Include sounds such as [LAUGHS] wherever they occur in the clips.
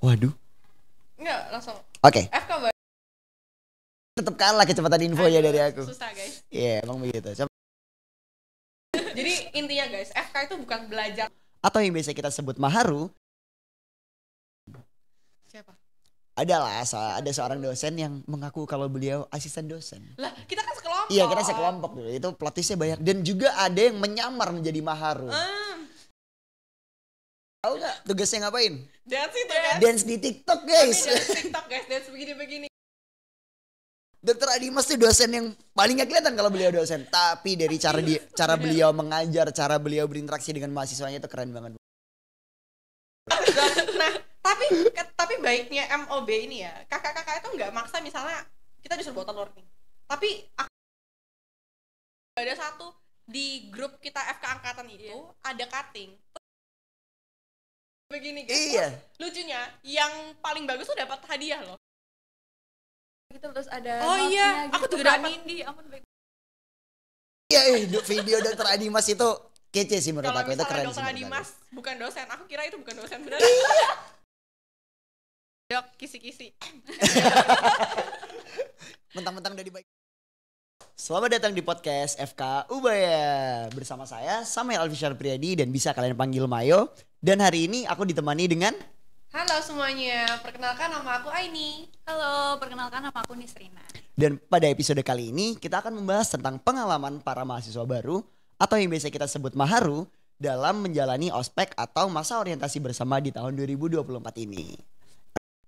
Waduh. Enggak, langsung. Oke. Okay. Tetap kalah kecepatan infonya dari aku. Susah, guys. Iya, yeah, emang begitu. Jadi intinya guys, FK itu bukan belajar atau yang biasa kita sebut maharu siapa adalah ada seorang dosen yang mengaku kalau beliau asisten dosen lah kita kan sekelompok iya kita sekelompok dulu itu pelatisnya banyak dan juga ada yang menyamar menjadi maharu hmm. tahu nggak tugasnya ngapain dance itu dance di TikTok guys dance TikTok guys dance begini begini Dokter Adi Mas tuh dosen yang paling gak kelihatan kalau beliau dosen, tapi dari cara dia, cara beliau mengajar, cara beliau berinteraksi dengan mahasiswanya itu keren banget. Nah, tapi tapi baiknya MOB ini ya, kakak-kakak itu nggak maksa misalnya kita disuruh bawa telur nih. Tapi aku, ada satu di grup kita FK angkatan itu yeah. ada cutting begini guys. Iya. Lucunya yang paling bagus tuh dapat hadiah loh gitu terus ada oh iya gitu. aku tuh dapat Nindi ampun baik iya eh, video dokter Adimas itu kece sih menurut aku itu keren dokter Adimas aku. bukan dosen aku kira itu bukan dosen benar iya. dok kisi-kisi [LAUGHS] mentang-mentang udah baik Selamat datang di podcast FK Ubaya Bersama saya Samuel Alfisyar Priyadi dan bisa kalian panggil Mayo Dan hari ini aku ditemani dengan Halo semuanya, perkenalkan nama aku Aini. Halo, perkenalkan nama aku Nisrina. Dan pada episode kali ini kita akan membahas tentang pengalaman para mahasiswa baru atau yang biasa kita sebut maharu dalam menjalani ospek atau masa orientasi bersama di tahun 2024 ini.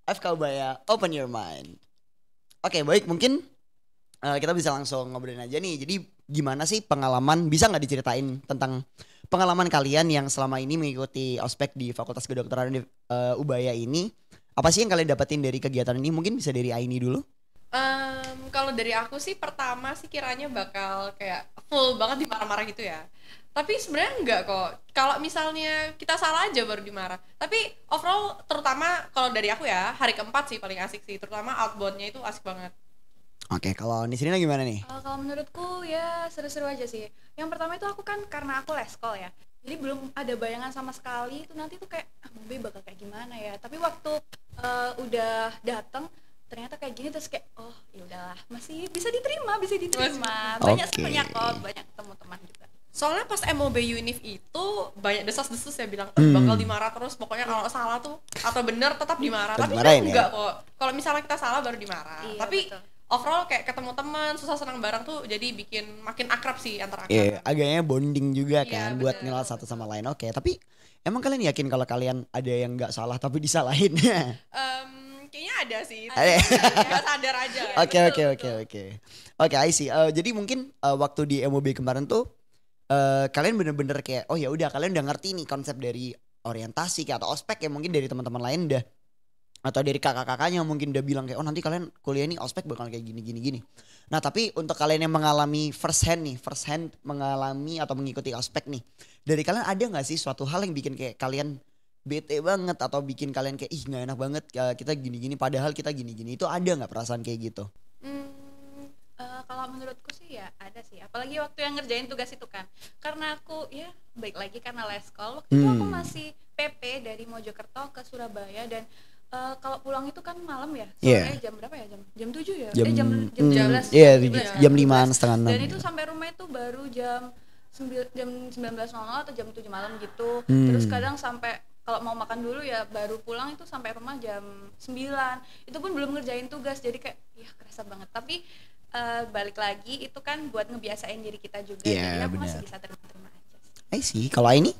FK Ubaya, open your mind. Oke, baik mungkin uh, kita bisa langsung ngobrolin aja nih. Jadi gimana sih pengalaman bisa nggak diceritain tentang pengalaman kalian yang selama ini mengikuti ospek di Fakultas Kedokteran di uh, eh, Ubaya ini apa sih yang kalian dapetin dari kegiatan ini mungkin bisa dari Aini dulu um, kalau dari aku sih pertama sih kiranya bakal kayak full banget dimarah-marah gitu ya tapi sebenarnya enggak kok kalau misalnya kita salah aja baru dimarah tapi overall terutama kalau dari aku ya hari keempat sih paling asik sih terutama outboundnya itu asik banget Oke, okay, kalau di sini gimana nih? Uh, kalau menurutku ya seru-seru aja sih. Yang pertama itu aku kan karena aku leskol ya. Jadi belum ada bayangan sama sekali itu nanti tuh kayak ah, movie bakal kayak gimana ya. Tapi waktu uh, udah datang ternyata kayak gini terus kayak oh ya udahlah masih bisa diterima bisa diterima banyak okay. banyak kok banyak ketemu teman gitu. soalnya pas MOB Unif itu banyak desas-desus ya bilang eh, hmm. bakal dimarah terus pokoknya kalau salah tuh atau bener tetap dimarah tapi kan ya? enggak ya? kok kalau misalnya kita salah baru dimarah iya, tapi betul overall kayak ketemu teman susah senang bareng tuh jadi bikin makin akrab sih antara Iya, yeah, agaknya bonding juga iya, kan yeah, buat ngelal satu sama lain. Oke, okay, tapi emang kalian yakin kalau kalian ada yang nggak salah tapi disalahin? um, [LAUGHS] kayaknya ada sih. Ada. Ya? Ya, ya, sadar aja. [LAUGHS] Oke oke oke oke. Oke, I see. Uh, jadi mungkin uh, waktu di MOB kemarin tuh uh, kalian bener-bener kayak oh ya udah kalian udah ngerti nih konsep dari orientasi kayak atau ospek ya mungkin dari teman-teman lain udah atau dari kakak-kakaknya mungkin udah bilang kayak oh nanti kalian kuliah ini ospek bakal kayak gini gini gini. Nah tapi untuk kalian yang mengalami first hand nih, first hand mengalami atau mengikuti ospek nih, dari kalian ada nggak sih suatu hal yang bikin kayak kalian bete banget atau bikin kalian kayak ih nggak enak banget eh, kita gini-gini padahal kita gini-gini itu ada nggak perasaan kayak gitu? Hmm, uh, kalau menurutku sih ya ada sih, apalagi waktu yang ngerjain tugas itu kan, karena aku ya baik lagi karena call waktu hmm. itu aku hmm. masih PP dari Mojokerto ke Surabaya dan Eh, kalau pulang itu kan malam ya, Iya. yeah. jam berapa ya jam jam tujuh ya, jam, eh, jam hmm, jam jelas, mm, yeah, jam iya, lima setengah enam. Dan gitu. itu sampai rumah itu baru jam sembilan jam sembilan belas nol atau jam tujuh malam gitu. Hmm. Terus kadang sampai kalau mau makan dulu ya baru pulang itu sampai rumah jam sembilan. Itu pun belum ngerjain tugas, jadi kayak ya kerasa banget. Tapi uh, balik lagi itu kan buat ngebiasain diri kita juga, yeah, jadi aku masih bisa terima-terima aja. Sih. I see. Kalau ini?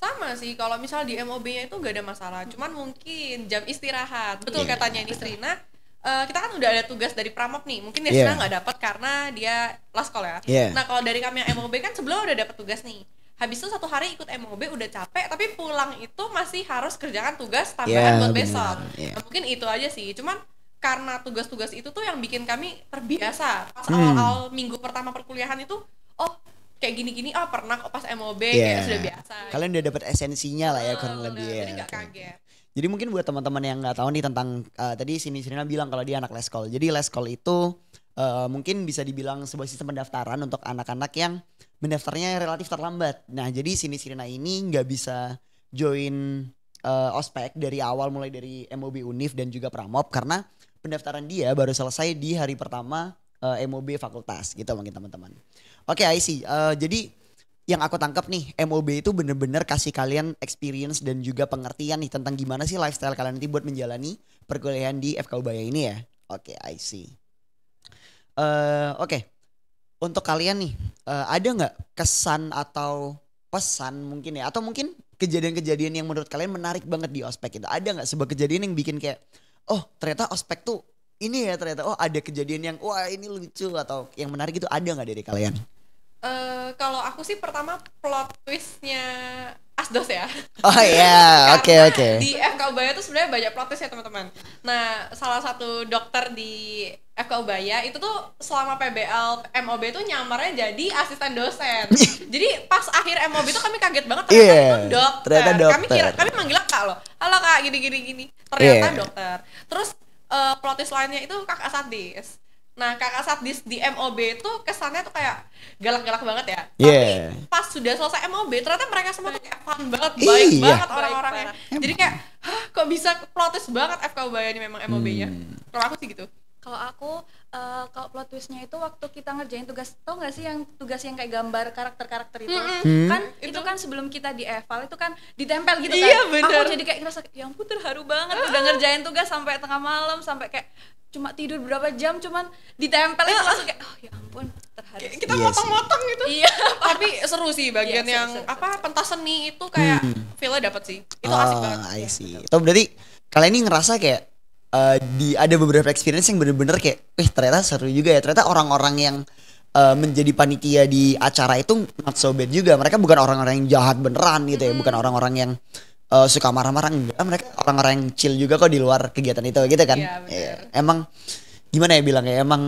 sama sih kalau misal di MOB-nya itu gak ada masalah cuman mungkin jam istirahat betul yeah. katanya Nisrina uh, eh, kita kan udah ada tugas dari Pramok nih mungkin dia iya. yeah. nggak dapat karena dia last call ya yeah. nah kalau dari kami yang MOB kan sebelum udah dapat tugas nih habis itu satu hari ikut MOB udah capek tapi pulang itu masih harus kerjakan tugas tambahan yeah, buat besok yeah. nah, mungkin itu aja sih cuman karena tugas-tugas itu tuh yang bikin kami terbiasa pas hmm. awal-awal hmm. minggu pertama perkuliahan itu oh kayak gini-gini oh pernah kok pas MOB yeah. kayak iya. gitu, sudah biasa. Kalian udah dapat esensinya lah ya kurang oh, lebih ya. Jadi gak Jadi mungkin buat teman-teman yang nggak tahu nih tentang uh, tadi sini Sirina bilang kalau dia anak leskol. Jadi leskol itu uh, mungkin bisa dibilang sebuah sistem pendaftaran untuk anak-anak yang mendaftarnya relatif terlambat. Nah jadi sini Sirina ini nggak bisa join uh, ospek dari awal mulai dari MOB Unif dan juga Pramop karena pendaftaran dia baru selesai di hari pertama uh, MOB fakultas gitu mungkin teman-teman. Oke, okay, I see. Uh, jadi yang aku tangkap nih MOB itu bener-bener kasih kalian experience dan juga pengertian nih tentang gimana sih lifestyle kalian nanti buat menjalani perkuliahan di FK Ubaya ini ya. Oke, okay, I see. Uh, Oke, okay. untuk kalian nih uh, ada nggak kesan atau pesan mungkin ya atau mungkin kejadian-kejadian yang menurut kalian menarik banget di ospek itu ada nggak sebuah kejadian yang bikin kayak oh ternyata ospek tuh ini ya ternyata oh ada kejadian yang wah ini lucu atau yang menarik itu ada nggak dari kalian? Uh, kalau aku sih pertama plot twistnya Asdos ya. Oh iya, [LAUGHS] oke oke. Di FK Ubaya tuh sebenarnya banyak plot twist ya teman-teman. Nah, salah satu dokter di FK Ubaya itu tuh selama PBL MOB itu nyamarnya jadi asisten dosen. [LAUGHS] jadi pas akhir MOB itu kami kaget banget ternyata yeah, itu dokter. Ternyata dokter. Kami kira kami manggil Kak loh. Halo Kak, gini gini gini. Ternyata yeah. dokter. Terus uh, plot twist lainnya itu Kakak Sadis Nah, kakak saat di MOB itu kesannya tuh kayak galak-galak banget ya. Yeah. Tapi pas sudah selesai MOB, ternyata mereka semua tuh kayak fun banget, baik Iyi, banget orang-orangnya. Ya. Jadi kayak, hah kok bisa plotis banget FK ini memang MOB-nya. Hmm. Kalau aku sih gitu. Kalau aku uh, kalau plot twistnya itu waktu kita ngerjain tugas tau gak sih yang tugas yang kayak gambar karakter-karakter itu hmm. kan itu. itu kan sebelum kita di eval itu kan ditempel gitu kan iya, bener. aku jadi kayak ngerasa yang puter haru banget uh udah ngerjain tugas sampai tengah malam sampai kayak cuma tidur berapa jam cuman ditempel itu langsung kayak oh ya ampun terharu kita iya motong-motong gitu iya [LAUGHS] tapi seru sih iya bagian iya, seru, yang seru, seru, apa seru. pentas seni itu kayak hmm. feelnya dapat sih itu oh, asik ah, banget I iya. see. betul. berarti kalian ini ngerasa kayak uh, di ada beberapa experience yang bener-bener kayak, eh ternyata seru juga ya. Ternyata orang-orang yang uh, menjadi panitia di acara itu not so bad juga. Mereka bukan orang-orang yang jahat beneran gitu ya, bukan orang-orang yang uh, suka marah-marah enggak. Mereka orang-orang yang chill juga kok di luar kegiatan itu gitu kan. Iya, ya, ya, emang gimana ya bilang ya emang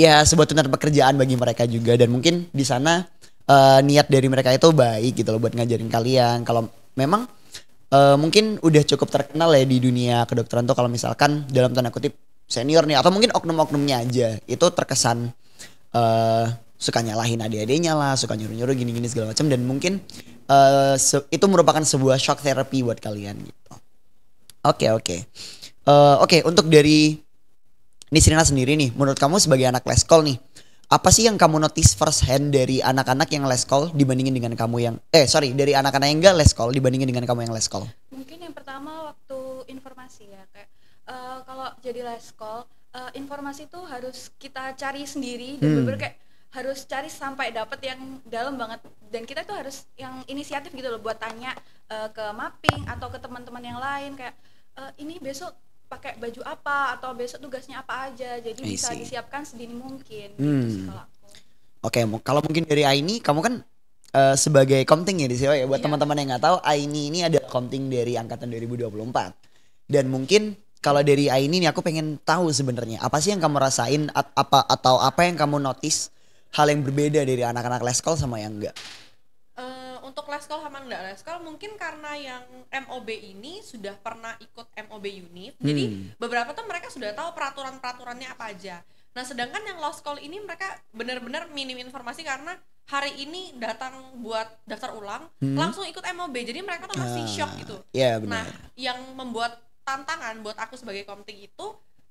ya sebuah tuntutan pekerjaan bagi mereka juga dan mungkin di sana uh, niat dari mereka itu baik gitu loh buat ngajarin kalian kalau memang uh, mungkin udah cukup terkenal ya di dunia kedokteran tuh kalau misalkan dalam tanda kutip senior nih atau mungkin oknum-oknumnya aja itu terkesan uh, suka nyalahin adik-adiknya lah, suka nyuruh-nyuruh gini-gini segala macam dan mungkin uh, itu merupakan sebuah shock therapy buat kalian gitu. Oke, okay, oke. Okay. Uh, oke, okay, untuk dari Nisrina sendiri nih, menurut kamu sebagai anak leskol nih, apa sih yang kamu notice first hand dari anak-anak yang less call dibandingin dengan kamu yang eh sorry dari anak-anak yang enggak less call dibandingin dengan kamu yang less call mungkin yang pertama waktu informasi ya kayak uh, kalau jadi less call uh, informasi tuh harus kita cari sendiri dan hmm. kayak harus cari sampai dapat yang dalam banget dan kita tuh harus yang inisiatif gitu loh buat tanya uh, ke mapping atau ke teman-teman yang lain kayak uh, ini besok pakai baju apa atau besok tugasnya apa aja jadi I bisa disiapkan sedini mungkin gitu hmm. Oke, okay, kalau mungkin dari Aini, kamu kan uh, sebagai komting ya di sini ya buat yeah. teman-teman yang nggak tahu Aini ini ada komting dari angkatan 2024 dan mungkin kalau dari Aini ini aku pengen tahu sebenarnya apa sih yang kamu rasain at, apa atau apa yang kamu notice hal yang berbeda dari anak-anak leskol sama yang enggak Sekolah sama enggak sekolah mungkin karena yang MOB ini sudah pernah ikut MOB unit. Hmm. Jadi beberapa tuh mereka sudah tahu peraturan-peraturannya apa aja. Nah, sedangkan yang lost call ini mereka benar-benar minim informasi karena hari ini datang buat daftar ulang, hmm. langsung ikut MOB. Jadi mereka tuh masih uh, shock gitu. Yeah, bener. Nah, yang membuat tantangan buat aku sebagai komting itu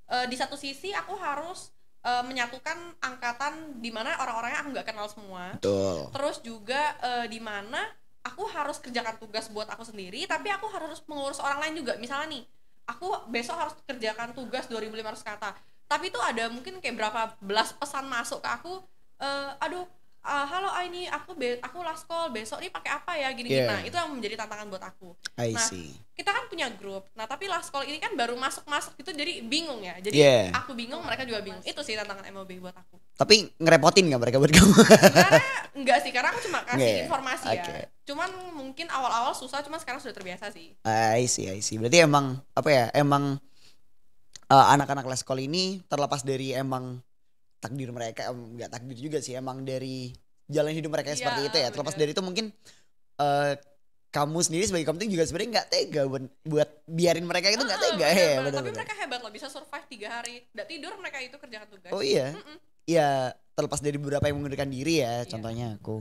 uh, di satu sisi aku harus eh, menyatukan angkatan di mana orang-orangnya aku nggak kenal semua. Betul. Terus juga uh, di mana aku harus kerjakan tugas buat aku sendiri tapi aku harus mengurus orang lain juga misalnya nih aku besok harus kerjakan tugas 2500 kata tapi itu ada mungkin kayak berapa belas pesan masuk ke aku e, aduh uh, halo Aini aku be aku last call besok nih pakai apa ya gini gini yeah. nah itu yang menjadi tantangan buat aku I nah see. kita kan punya grup nah tapi last call ini kan baru masuk masuk itu jadi bingung ya jadi yeah. aku bingung mereka juga bingung itu sih tantangan MOB buat aku tapi ngerepotin nggak mereka buat kamu karena enggak sih karena aku cuma kasih yeah. informasi okay. ya cuman mungkin awal-awal susah cuman sekarang sudah terbiasa sih I see I see berarti emang apa ya emang eh, anak-anak uh, anak last call ini terlepas dari emang takdir mereka nggak takdir juga sih emang dari jalan hidup mereka yang iya, seperti itu ya terlepas bener. dari itu mungkin uh, kamu sendiri sebagai kamu juga sebenarnya nggak tega buat, buat biarin mereka itu nggak ah, tega bener, [LAUGHS] ya bener, tapi bener. mereka hebat loh bisa survive tiga hari nggak tidur mereka itu kerjakan tugas oh iya mm -mm. ya terlepas dari beberapa yang mengundurkan diri ya iya. contohnya aku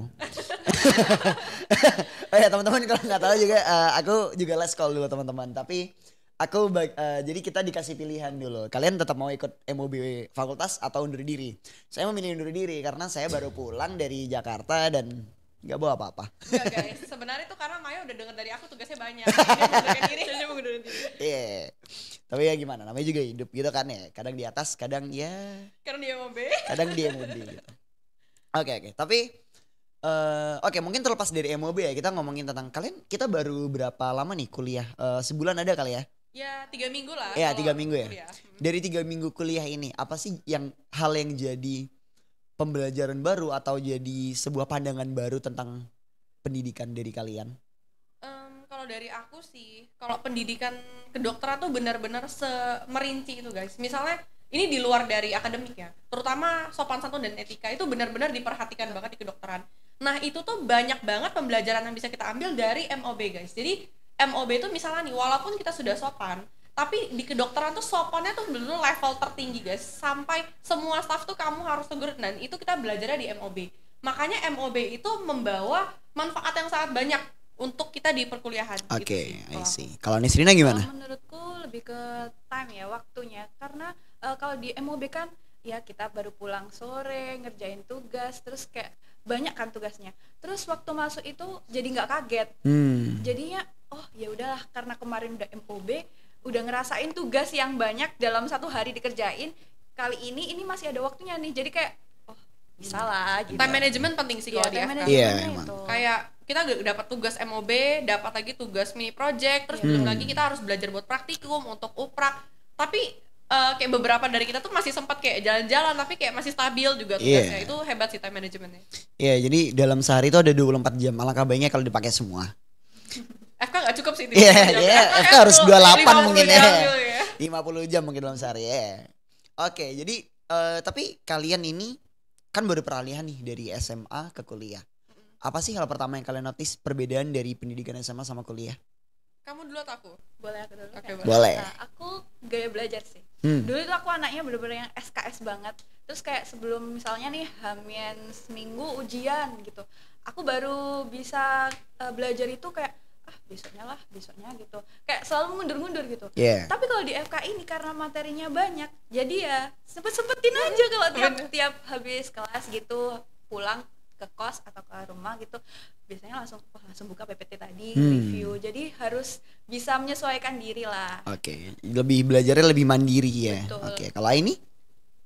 [LAUGHS] [LAUGHS] oh ya teman-teman kalau nggak tahu juga uh, aku juga les call dulu teman-teman tapi aku uh, jadi kita dikasih pilihan dulu. Kalian tetap mau ikut MOB fakultas atau undur diri? Saya memilih undur diri karena saya baru [LAUGHS] pulang dari Jakarta dan nggak bawa apa-apa. [LAUGHS] sebenarnya itu karena Maya udah dengar dari aku tugasnya banyak. [LAUGHS] diri, Iya. Yeah. Tapi ya gimana, namanya juga hidup gitu kan ya. Kadang di atas, kadang ya... Kadang di MOB. Kadang di MOB gitu. Oke, okay, oke. Okay. Tapi... Uh, Oke okay, mungkin terlepas dari MOB ya kita ngomongin tentang kalian kita baru berapa lama nih kuliah uh, sebulan ada kali ya Ya tiga minggu lah. Ya tiga minggu ya. Kuliah. Hmm. Dari tiga minggu kuliah ini apa sih yang hal yang jadi pembelajaran baru atau jadi sebuah pandangan baru tentang pendidikan dari kalian? Um, kalau dari aku sih, kalau pendidikan kedokteran tuh benar-benar semerinci itu guys. Misalnya ini di luar dari akademik ya, terutama sopan santun dan etika itu benar-benar diperhatikan banget di kedokteran. Nah itu tuh banyak banget pembelajaran yang bisa kita ambil dari MOB guys. Jadi MOB itu misalnya nih walaupun kita sudah sopan tapi di kedokteran tuh sopannya tuh dulu level tertinggi guys sampai semua staff tuh kamu harus tegur dan itu kita belajarnya di MOB makanya MOB itu membawa manfaat yang sangat banyak untuk kita di perkuliahan gitu. oke okay, gitu sih. I see kalau Nisrina gimana kalau menurutku lebih ke time ya waktunya karena uh, kalau di MOB kan ya kita baru pulang sore ngerjain tugas terus kayak banyak kan tugasnya terus waktu masuk itu jadi nggak kaget hmm. jadinya oh ya udahlah karena kemarin udah MOB udah ngerasain tugas yang banyak dalam satu hari dikerjain kali ini ini masih ada waktunya nih jadi kayak oh bisa lah hmm. gitu. time management penting sih iya, kalau yeah, di yeah, emang. kayak kita dapat tugas MOB dapat lagi tugas mini project terus yeah. belum hmm. lagi kita harus belajar buat praktikum untuk uprak tapi uh, kayak beberapa dari kita tuh masih sempat kayak jalan-jalan tapi kayak masih stabil juga iya. tugasnya yeah. itu hebat sih time managementnya. Iya yeah, jadi dalam sehari itu ada 24 jam malah kabarnya kalau dipakai semua. [LAUGHS] FK gak cukup sih. Iya, yeah, yeah. FK harus 28 mungkin iya. ya. ya. 50 jam mungkin dalam sehari ya. Oke, jadi uh, tapi kalian ini kan baru peralihan nih dari SMA ke kuliah. Apa sih hal pertama yang kalian notice perbedaan dari pendidikan SMA sama kuliah? Kamu dulu atau aku? Boleh aku dulu. Okay, kan? boleh. Nah, aku gaya belajar sih. Hmm. Dulu itu aku anaknya bener-bener yang SKS banget. Terus kayak sebelum misalnya nih hamian seminggu ujian gitu. Aku baru bisa uh, belajar itu kayak ah besoknya lah besoknya gitu kayak selalu mundur-mundur gitu yeah. tapi kalau di FK ini karena materinya banyak jadi ya sempet-sempetin aja kalau tiap tiap habis kelas gitu pulang ke kos atau ke rumah gitu biasanya langsung oh, langsung buka PPT tadi hmm. review jadi harus bisa menyesuaikan diri lah oke okay. lebih belajarnya lebih mandiri ya oke okay. kalau ini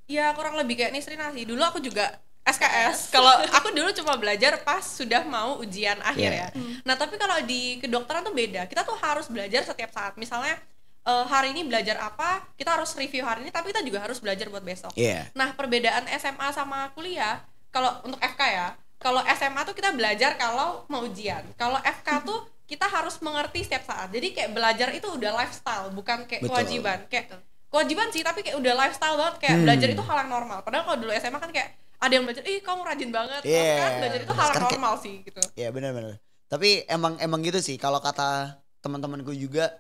ya kurang lebih kayak nih Nisrina sih dulu aku juga SKS. Kalau aku dulu cuma belajar pas sudah mau ujian iya. akhir yeah. ya. Hmm. Nah, tapi kalau di kedokteran tuh beda. Kita tuh harus belajar setiap saat. Misalnya uh, hari ini belajar apa, kita harus review hari ini, tapi kita juga harus belajar buat besok. Yeah. Nah, perbedaan SMA sama kuliah, kalau untuk FK ya, kalau SMA tuh kita belajar kalau mau ujian. Kalau FK hmm. tuh kita harus mengerti setiap saat. Jadi kayak belajar itu udah lifestyle, bukan kayak Betul. kewajiban. Kayak kewajiban sih, tapi kayak udah lifestyle banget kayak hmm. belajar itu hal yang normal. Padahal kalau dulu SMA kan kayak ada yang belajar ih kamu rajin banget yeah. kan belajar itu hal Sekarang normal kayak, sih gitu ya yeah, benar-benar tapi emang emang gitu sih kalau kata teman-temanku juga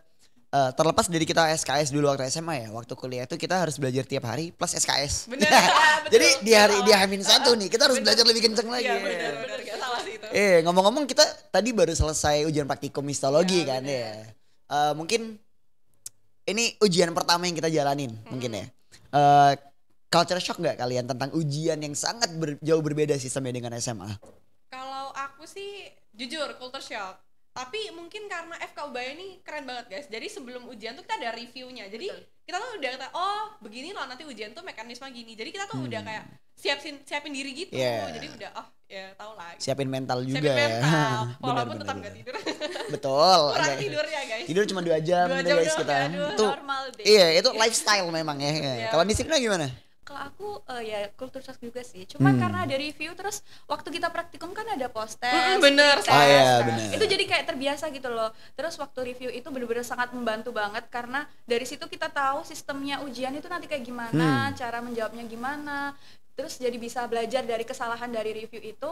uh, terlepas dari kita SKS dulu waktu SMA ya waktu kuliah itu kita harus belajar tiap hari plus SKS bener, [LAUGHS] ya, betul, jadi di hari di hamin satu nih kita harus bener, belajar lebih kenceng lagi Iya bener, bener, gak salah sih itu. eh iya, ngomong kita tadi baru selesai ujian praktikum histologi iya, kan, ya, kan bener. ya uh, eh, mungkin ini ujian pertama yang kita jalanin hmm. mungkin ya uh, culture shock nggak kalian tentang ujian yang sangat ber, jauh berbeda sistemnya dengan SMA? Kalau aku sih jujur culture shock. Tapi mungkin karena FK Ubaya ini keren banget guys. Jadi sebelum ujian tuh kita ada reviewnya. Jadi Betul. kita tuh udah kata oh begini loh nanti ujian tuh mekanisme gini. Jadi kita tuh hmm. udah kayak siapin siapin diri gitu. Yeah. Jadi udah oh ya tau lah. Gitu. Siapin mental juga. Siapin ya. mental. Ya. [LAUGHS] Walaupun bener, tetap bener. gak tidur. [LAUGHS] Betul. Kurang tidur ya guys. Tidur cuma dua jam. Dua gitu jam guys kita. Aduh, itu, normal deh. Iya itu iya. lifestyle memang ya. [LAUGHS] ya Kalau di gimana? kalau aku uh, ya kultur shock juga sih cuma hmm. karena ada review terus waktu kita praktikum kan ada post test mm, bener test, ah, iya, nah, bener. itu jadi kayak terbiasa gitu loh terus waktu review itu bener-bener sangat membantu banget karena dari situ kita tahu sistemnya ujian itu nanti kayak gimana hmm. cara menjawabnya gimana terus jadi bisa belajar dari kesalahan dari review itu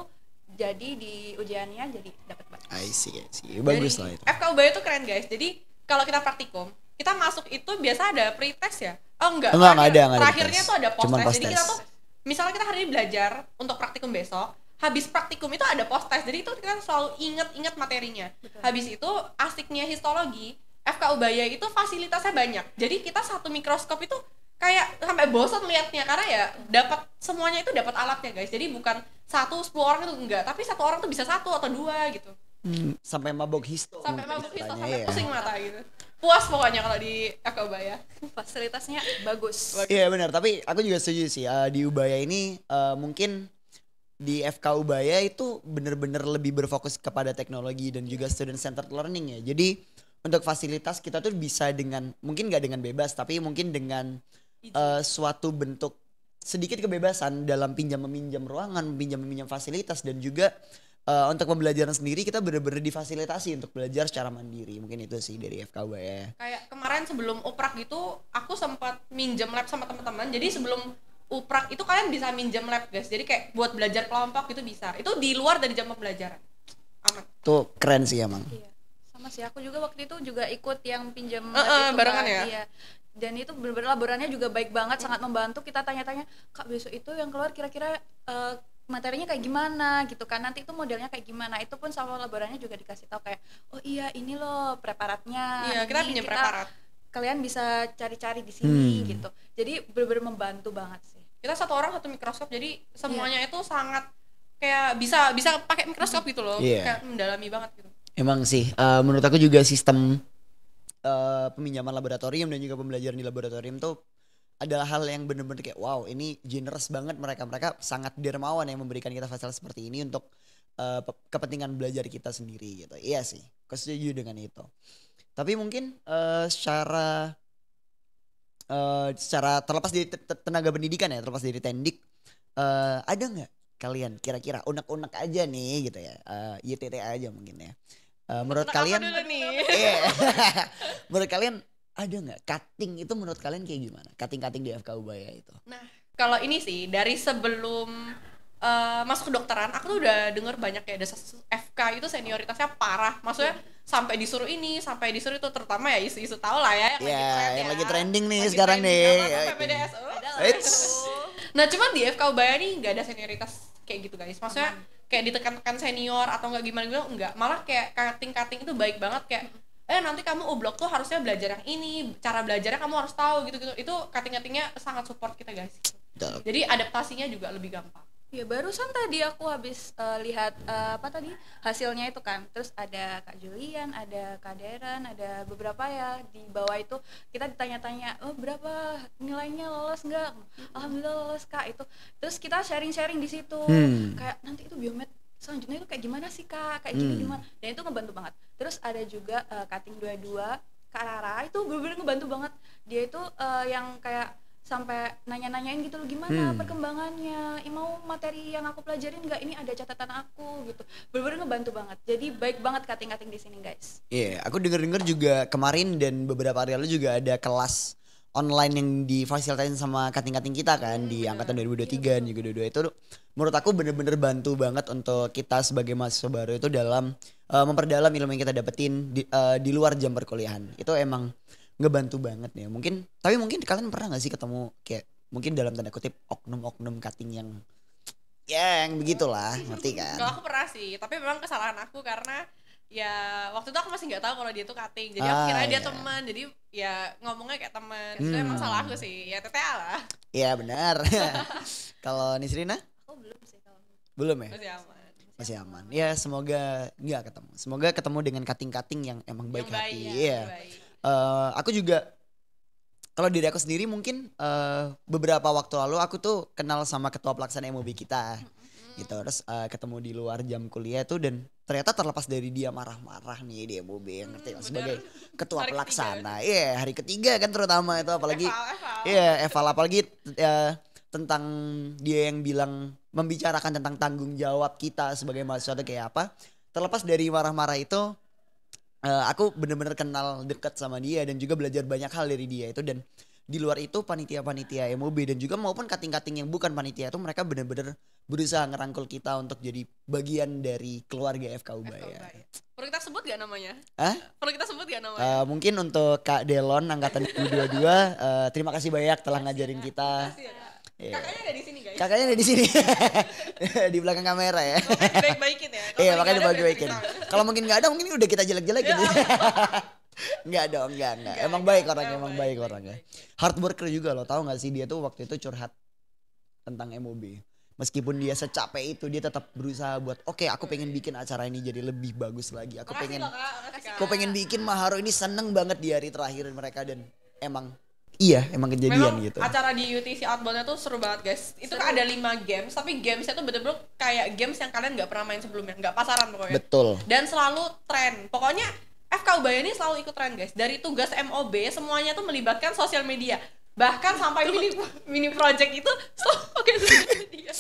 jadi di ujiannya jadi dapat banget. I see, I see. Bagus lah itu. FKUB itu keren guys. Jadi kalau kita praktikum, kita masuk itu biasa ada pretest ya? Oh enggak. Enggak, enggak ada, enggak ada. Terakhirnya tuh ada post test. Jadi kita tuh misalnya kita hari ini belajar untuk praktikum besok, habis praktikum itu ada post test. Jadi itu kita selalu inget-inget materinya. Betul. Habis itu asiknya histologi, FK Ubaya itu fasilitasnya banyak. Jadi kita satu mikroskop itu kayak sampai bosan liatnya karena ya dapat semuanya itu dapat alatnya guys jadi bukan satu sepuluh orang itu enggak tapi satu orang tuh bisa satu atau dua gitu hmm, sampai mabok histo sampai mabok histo sampai ya. pusing mata gitu puas pokoknya kalau di Akabaya fasilitasnya bagus iya yeah, benar tapi aku juga setuju sih uh, di Ubaya ini uh, mungkin di FK Ubaya itu benar-benar lebih berfokus kepada teknologi dan juga student centered learning ya jadi untuk fasilitas kita tuh bisa dengan mungkin nggak dengan bebas tapi mungkin dengan uh, suatu bentuk sedikit kebebasan dalam pinjam meminjam ruangan, pinjam meminjam fasilitas dan juga uh, untuk pembelajaran sendiri kita benar-benar difasilitasi untuk belajar secara mandiri mungkin itu sih dari FKW ya kayak kemarin sebelum uprak gitu aku sempat minjem lab sama teman-teman jadi sebelum uprak itu kalian bisa minjem lab guys jadi kayak buat belajar kelompok itu bisa itu di luar dari jam pembelajaran aman tuh keren sih emang iya. sama sih aku juga waktu itu juga ikut yang pinjam uh, eh, uh, eh, barengan ya iya dan itu benar-benar laborannya juga baik banget hmm. sangat membantu kita tanya-tanya kak besok itu yang keluar kira-kira uh, materinya kayak gimana gitu kan nanti itu modelnya kayak gimana itu pun sama lebarannya juga dikasih tahu kayak oh iya ini loh preparatnya iya ini kita punya preparat kalian bisa cari-cari di sini hmm. gitu jadi benar-benar membantu banget sih kita satu orang satu mikroskop jadi semuanya yeah. itu sangat kayak bisa bisa pakai mikroskop gitu loh yeah. kayak mendalami banget gitu emang sih uh, menurut aku juga sistem uh, peminjaman laboratorium dan juga pembelajaran di laboratorium tuh adalah hal yang bener-bener kayak wow ini generous banget mereka mereka sangat dermawan yang memberikan kita fasilitas seperti ini untuk uh, kepentingan belajar kita sendiri gitu iya sih kesetuju dengan itu tapi mungkin uh, secara uh, secara terlepas dari tenaga pendidikan ya terlepas dari tendik uh, ada nggak kalian kira-kira unek-unek aja nih gitu ya uh, YTT aja mungkin ya uh, [LAUGHS] menurut kalian nih? Yeah. menurut kalian ada nggak cutting itu menurut kalian kayak gimana cutting-cutting di FK Ubaya itu nah kalau ini sih dari sebelum uh, masuk kedokteran aku tuh udah dengar banyak ya ada FK itu senioritasnya parah maksudnya yeah. sampai disuruh ini sampai disuruh itu terutama ya isu-isu tau lah ya yang, yeah, lagi, yang ya. lagi trending nih lagi sekarang trending nih ya, gitu. PPDS, oh. nah cuman di FK Ubaya nih nggak ada senioritas kayak gitu guys maksudnya kayak ditekan-tekan senior atau nggak gimana gitu nggak malah kayak cutting-cutting itu baik banget kayak eh nanti kamu ublok tuh harusnya belajar yang ini cara belajarnya kamu harus tahu gitu gitu itu kating-katingnya sangat support kita guys jadi adaptasinya juga lebih gampang Ya barusan tadi aku habis uh, lihat uh, apa tadi hasilnya itu kan. Terus ada Kak Julian, ada Kak Deran, ada beberapa ya di bawah itu kita ditanya-tanya, "Oh, berapa nilainya lolos nggak Alhamdulillah lolos Kak itu. Terus kita sharing-sharing di situ. Hmm. Kayak nanti itu biomed selanjutnya itu kayak gimana sih kak kayak gini hmm. gimana dan itu ngebantu banget terus ada juga uh, cutting dua kak Rara itu bener-bener ngebantu banget dia itu uh, yang kayak sampai nanya-nanyain gitu loh gimana hmm. perkembangannya mau materi yang aku pelajarin nggak ini ada catatan aku gitu bener-bener ngebantu banget jadi baik banget cutting kating di sini guys iya yeah, aku denger-denger juga kemarin dan beberapa hari lalu juga ada kelas online yang difasilitasin sama kating-kating kita kan di angkatan 2023 dan juga 22 itu menurut aku bener-bener bantu banget untuk kita sebagai mahasiswa baru itu dalam uh, memperdalam ilmu yang kita dapetin di, uh, di luar jam perkuliahan itu emang ngebantu banget ya mungkin tapi mungkin kalian pernah gak sih ketemu kayak mungkin dalam tanda kutip oknum-oknum kating yang ya yang begitulah ngerti kan? Gak aku pernah sih tapi memang kesalahan aku karena ya waktu itu aku masih nggak tahu kalau dia tuh cutting jadi ah, aku kira iya. dia teman jadi ya ngomongnya kayak teman hmm. itu emang hmm. salah aku sih ya TTA lah iya benar [LAUGHS] kalau Nisrina aku belum sih kalau belum ya masih aman masih aman ya semoga nggak ketemu semoga ketemu dengan cutting-cutting yang emang baik yang hati iya. baik, ya, ya. baik. Uh, eh, aku juga kalau diri aku sendiri mungkin uh, beberapa waktu lalu aku tuh kenal sama ketua pelaksana MOB kita mm -hmm. gitu terus uh, ketemu di luar jam kuliah tuh dan ternyata terlepas dari dia marah-marah nih dia Bobe yang ngerti hmm, sebagai ketua hari pelaksana iya yeah, hari ketiga kan terutama itu apalagi iya Eval apalagi uh, tentang dia yang bilang membicarakan tentang tanggung jawab kita sebagai mahasiswa kayak apa terlepas dari marah-marah itu uh, aku bener-bener kenal dekat sama dia dan juga belajar banyak hal dari dia itu dan di luar itu panitia-panitia MOB dan juga maupun kating-kating yang bukan panitia itu mereka benar-benar berusaha ngerangkul kita untuk jadi bagian dari keluarga FK Ubaya. Perlu kita sebut gak namanya? Hah? Perlu kita sebut gak namanya? Uh, mungkin untuk Kak Delon angkatan 22 uh, eh, terima kasih banyak telah ngajarin kita. Kasih, ya. Iya. Kakaknya ada di sini guys. Kakaknya ada di sini. [LAUGHS] di belakang kamera ya. Baik-baikin ya. Iya, makanya dibagi-baikin. Kalau mungkin nggak ada mungkin udah kita jelek-jelekin. Yeah. [LAUGHS] Enggak dong, enggak, enggak. emang enggak, baik orangnya, emang baik, baik orangnya. Hard worker juga lo tahu gak sih dia tuh waktu itu curhat tentang MOB. Meskipun dia secapek itu, dia tetap berusaha buat, oke okay, aku pengen bikin acara ini jadi lebih bagus lagi. Aku Makasih pengen, aku pengen bikin Maharo ini seneng banget di hari terakhir mereka dan emang Iya, emang kejadian Memang gitu. Acara di UTC Outbound tuh seru banget, guys. Itu seru. ada lima games, tapi gamesnya tuh bener-bener kayak games yang kalian nggak pernah main sebelumnya, nggak pasaran pokoknya. Betul. Dan selalu tren. Pokoknya FK Ubaya ini selalu ikut tren guys dari tugas MOB semuanya tuh melibatkan sosial media bahkan sampai mini mini project itu selalu [LAUGHS] pakai sosial media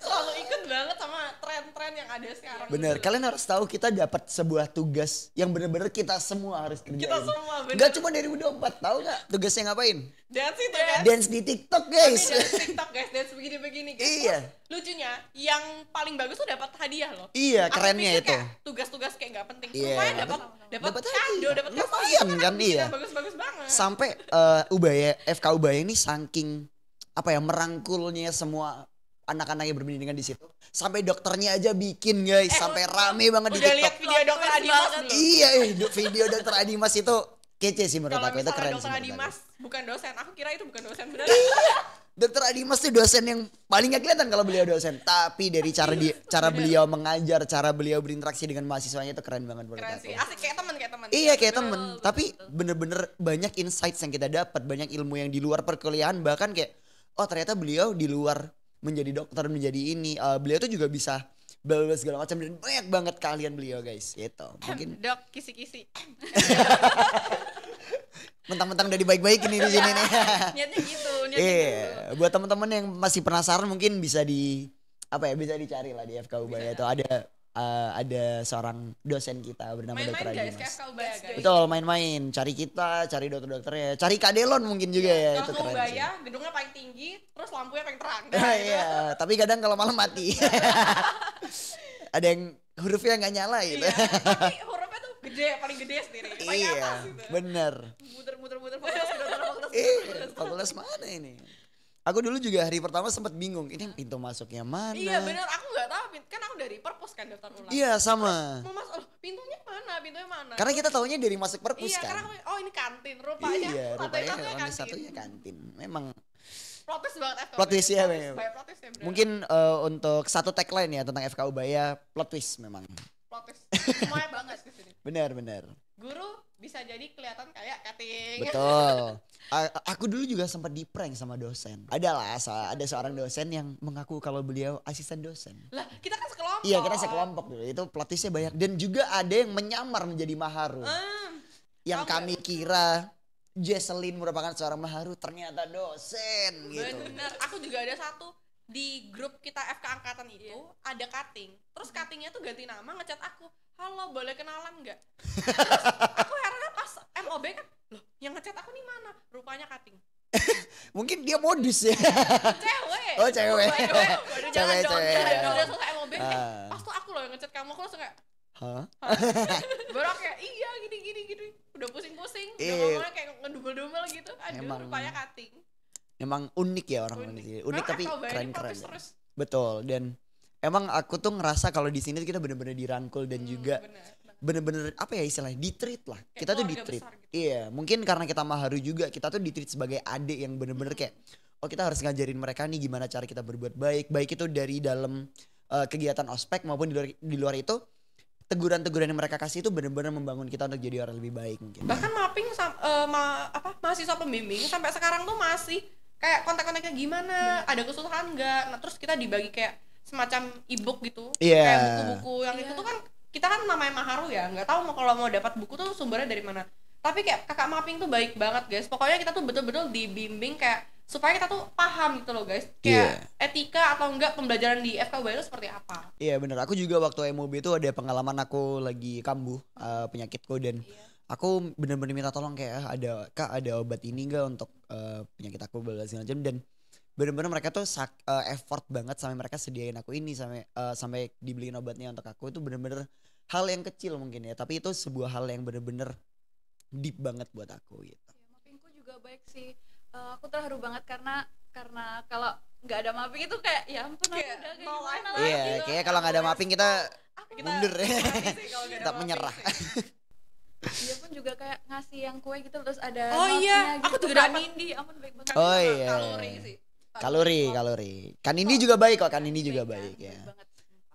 selalu ikut banget sama tren-tren yang ada sekarang bener gitu. kalian harus tahu kita dapat sebuah tugas yang bener-bener kita semua harus kerjain kita semua bener. gak cuma dari udah empat tahu nggak tugasnya ngapain dance itu dance. dance di TikTok guys Tapi dance TikTok guys dance begini-begini guys. iya lucunya yang paling bagus tuh dapat hadiah loh iya Aku kerennya itu tugas-tugas kayak nggak penting yeah. rupanya dapat dapat kado dapat lumayan kan iya bagus-bagus banget sampai uh, Ubaya FK Ubaya ini saking apa ya merangkulnya semua anak-anak yang berpendidikan di situ sampai dokternya aja bikin guys eh, sampai rame banget udah di TikTok. lihat video dokter Adimas Iya, eh, video dokter Adimas itu kece sih menurut Kalo aku itu keren dokter Dokter Adimas bukan dosen, aku kira itu bukan dosen [LAUGHS] beneran. Iya. Dokter Adi Mas dosen yang paling gak kelihatan kalau beliau dosen, tapi dari cara dia, cara beliau mengajar, cara beliau berinteraksi dengan mahasiswanya itu keren banget buat keren Sih. Asik kayak teman, kayak teman. Iya, kayak teman. Tapi bener-bener banyak insight yang kita dapat, banyak ilmu yang di luar perkuliahan bahkan kayak oh ternyata beliau di luar menjadi dokter menjadi ini uh, beliau tuh juga bisa bla segala macam dan banyak banget kalian beliau guys gitu mungkin [LAUGHS] dok kisi-kisi [LAUGHS] mentang-mentang udah dibaik baik ini di sini nih [LAUGHS] niatnya gitu yeah. Iya. gitu buat teman-teman yang masih penasaran mungkin bisa di apa ya bisa dicari lah di FK Ubaya itu ada uh, ada seorang dosen kita bernama dokter Dr. Adi ya, Mas. Betul, main-main, cari kita, cari dokter-dokternya, cari Kadelon mungkin iya, juga ya, ya. itu keren. Ubaya, gedungnya paling tinggi, terus lampunya paling terang. [LAUGHS] Iya, nah, gitu. tapi kadang kalau malam mati. [LAUGHS] ada yang hurufnya nggak nyala gitu. Iya, [LAUGHS] tapi hurufnya tuh gede, paling gede sendiri, iya, atas gitu. Bener. Muter-muter-muter fakultas, fakultas, fakultas, fakultas, fakultas, fakultas, fakultas, Aku dulu juga hari pertama sempat bingung, ini pintu masuknya mana? Iya benar, aku nggak tahu. Kan aku dari perpus kan daftar ulang. Iya sama. mau masuk, oh, pintunya mana? Pintunya mana? Karena kita tahunya dari masuk perpus iya, kan. Karena, oh ini kantin, rupanya. Iya, rupanya satunya kantin. satunya kantin. Memang protes banget FKU. Plot twist ya, memang. Mungkin uh, untuk satu tagline ya tentang FKU Baya, plot twist memang. Plot twist. Semuanya banget di sini. Benar, benar. Guru bisa jadi kelihatan kayak cutting. Betul. [LAUGHS] A aku dulu juga sempat di prank sama dosen. Adalah ada seorang dosen yang mengaku kalau beliau asisten dosen. Lah, kita kan sekelompok. Iya, kita sekelompok dulu. Itu pelatihnya banyak dan juga ada yang menyamar menjadi maharu. Hmm. Yang kami kira Jesseline merupakan seorang maharu ternyata dosen gitu. Bener, aku juga ada satu di grup kita FK angkatan itu yeah. ada cutting terus cuttingnya tuh ganti nama ngecat aku halo boleh kenalan nggak [LAUGHS] MOB kan loh yang ngechat aku nih mana rupanya cutting [LAUGHS] mungkin dia modus ya cewek oh cewek [LAUGHS] cewek cewek cewek udah selesai MOB cewek eh ah. pas tuh aku loh yang ngechat kamu aku langsung kayak Hah? [LAUGHS] Baru kayak iya gini gini gini udah pusing-pusing, udah iya. ngomongnya kayak ngedumel-dumel gitu. Aduh, emang, rupanya cutting. Emang unik ya orang unik. Indonesia. Gitu. Unik tapi keren-keren. Ya. Betul dan emang aku tuh ngerasa kalau di sini kita bener-bener dirangkul dan hmm, juga bener bener-bener apa ya istilahnya ditreat lah kayak kita tuh ditreat gitu. iya mungkin karena kita maharu juga kita tuh ditreat sebagai adik yang bener-bener kayak oh kita harus ngajarin mereka nih gimana cara kita berbuat baik baik itu dari dalam uh, kegiatan ospek maupun di luar di luar itu teguran-teguran yang mereka kasih itu bener-bener membangun kita untuk jadi orang lebih baik mungkin. Bahkan mapping uh, ma apa mahasiswa pembimbing sampai sekarang tuh masih kayak kontak-kontaknya gimana, hmm. ada kesulitan nggak? Nah, terus kita dibagi kayak semacam ebook gitu, yeah. kayak buku-buku yang yeah. itu iya. tuh kan kita kan namanya Maharu ya nggak tahu mau kalau mau dapat buku tuh sumbernya dari mana tapi kayak kakak mapping tuh baik banget guys pokoknya kita tuh betul-betul dibimbing kayak supaya kita tuh paham gitu loh guys kayak yeah. etika atau enggak pembelajaran di FKUB itu seperti apa iya yeah, bener aku juga waktu MUB itu ada pengalaman aku lagi kambuh hmm. uh, penyakit dan yeah. aku bener-bener minta tolong kayak ah, ada kak ada obat ini enggak untuk uh, penyakit aku berbagai macam dan bener-bener mereka tuh sak, uh, effort banget sampai mereka sediain aku ini sampai uh, sampai dibeliin obatnya untuk aku itu bener-bener hal yang kecil mungkin ya tapi itu sebuah hal yang bener-bener deep banget buat aku gitu. Ya, mappingku juga baik sih. Uh, aku terharu banget karena karena kalau nggak ada mapping itu kayak ya ampun kayak udah kayak mau gimana iya, lagi. Iya, gitu. kayak kalau nggak ada mapping kita mundur ya. [LAUGHS] kita menyerah. Dia pun juga kayak ngasih yang kue gitu terus ada Oh iya, gitu. aku tuh dapat. Nindi, ampun baik banget. Oh iya. Kalori sih kalori oh. kalori kan ini oh. juga baik kok kan ini juga baik ya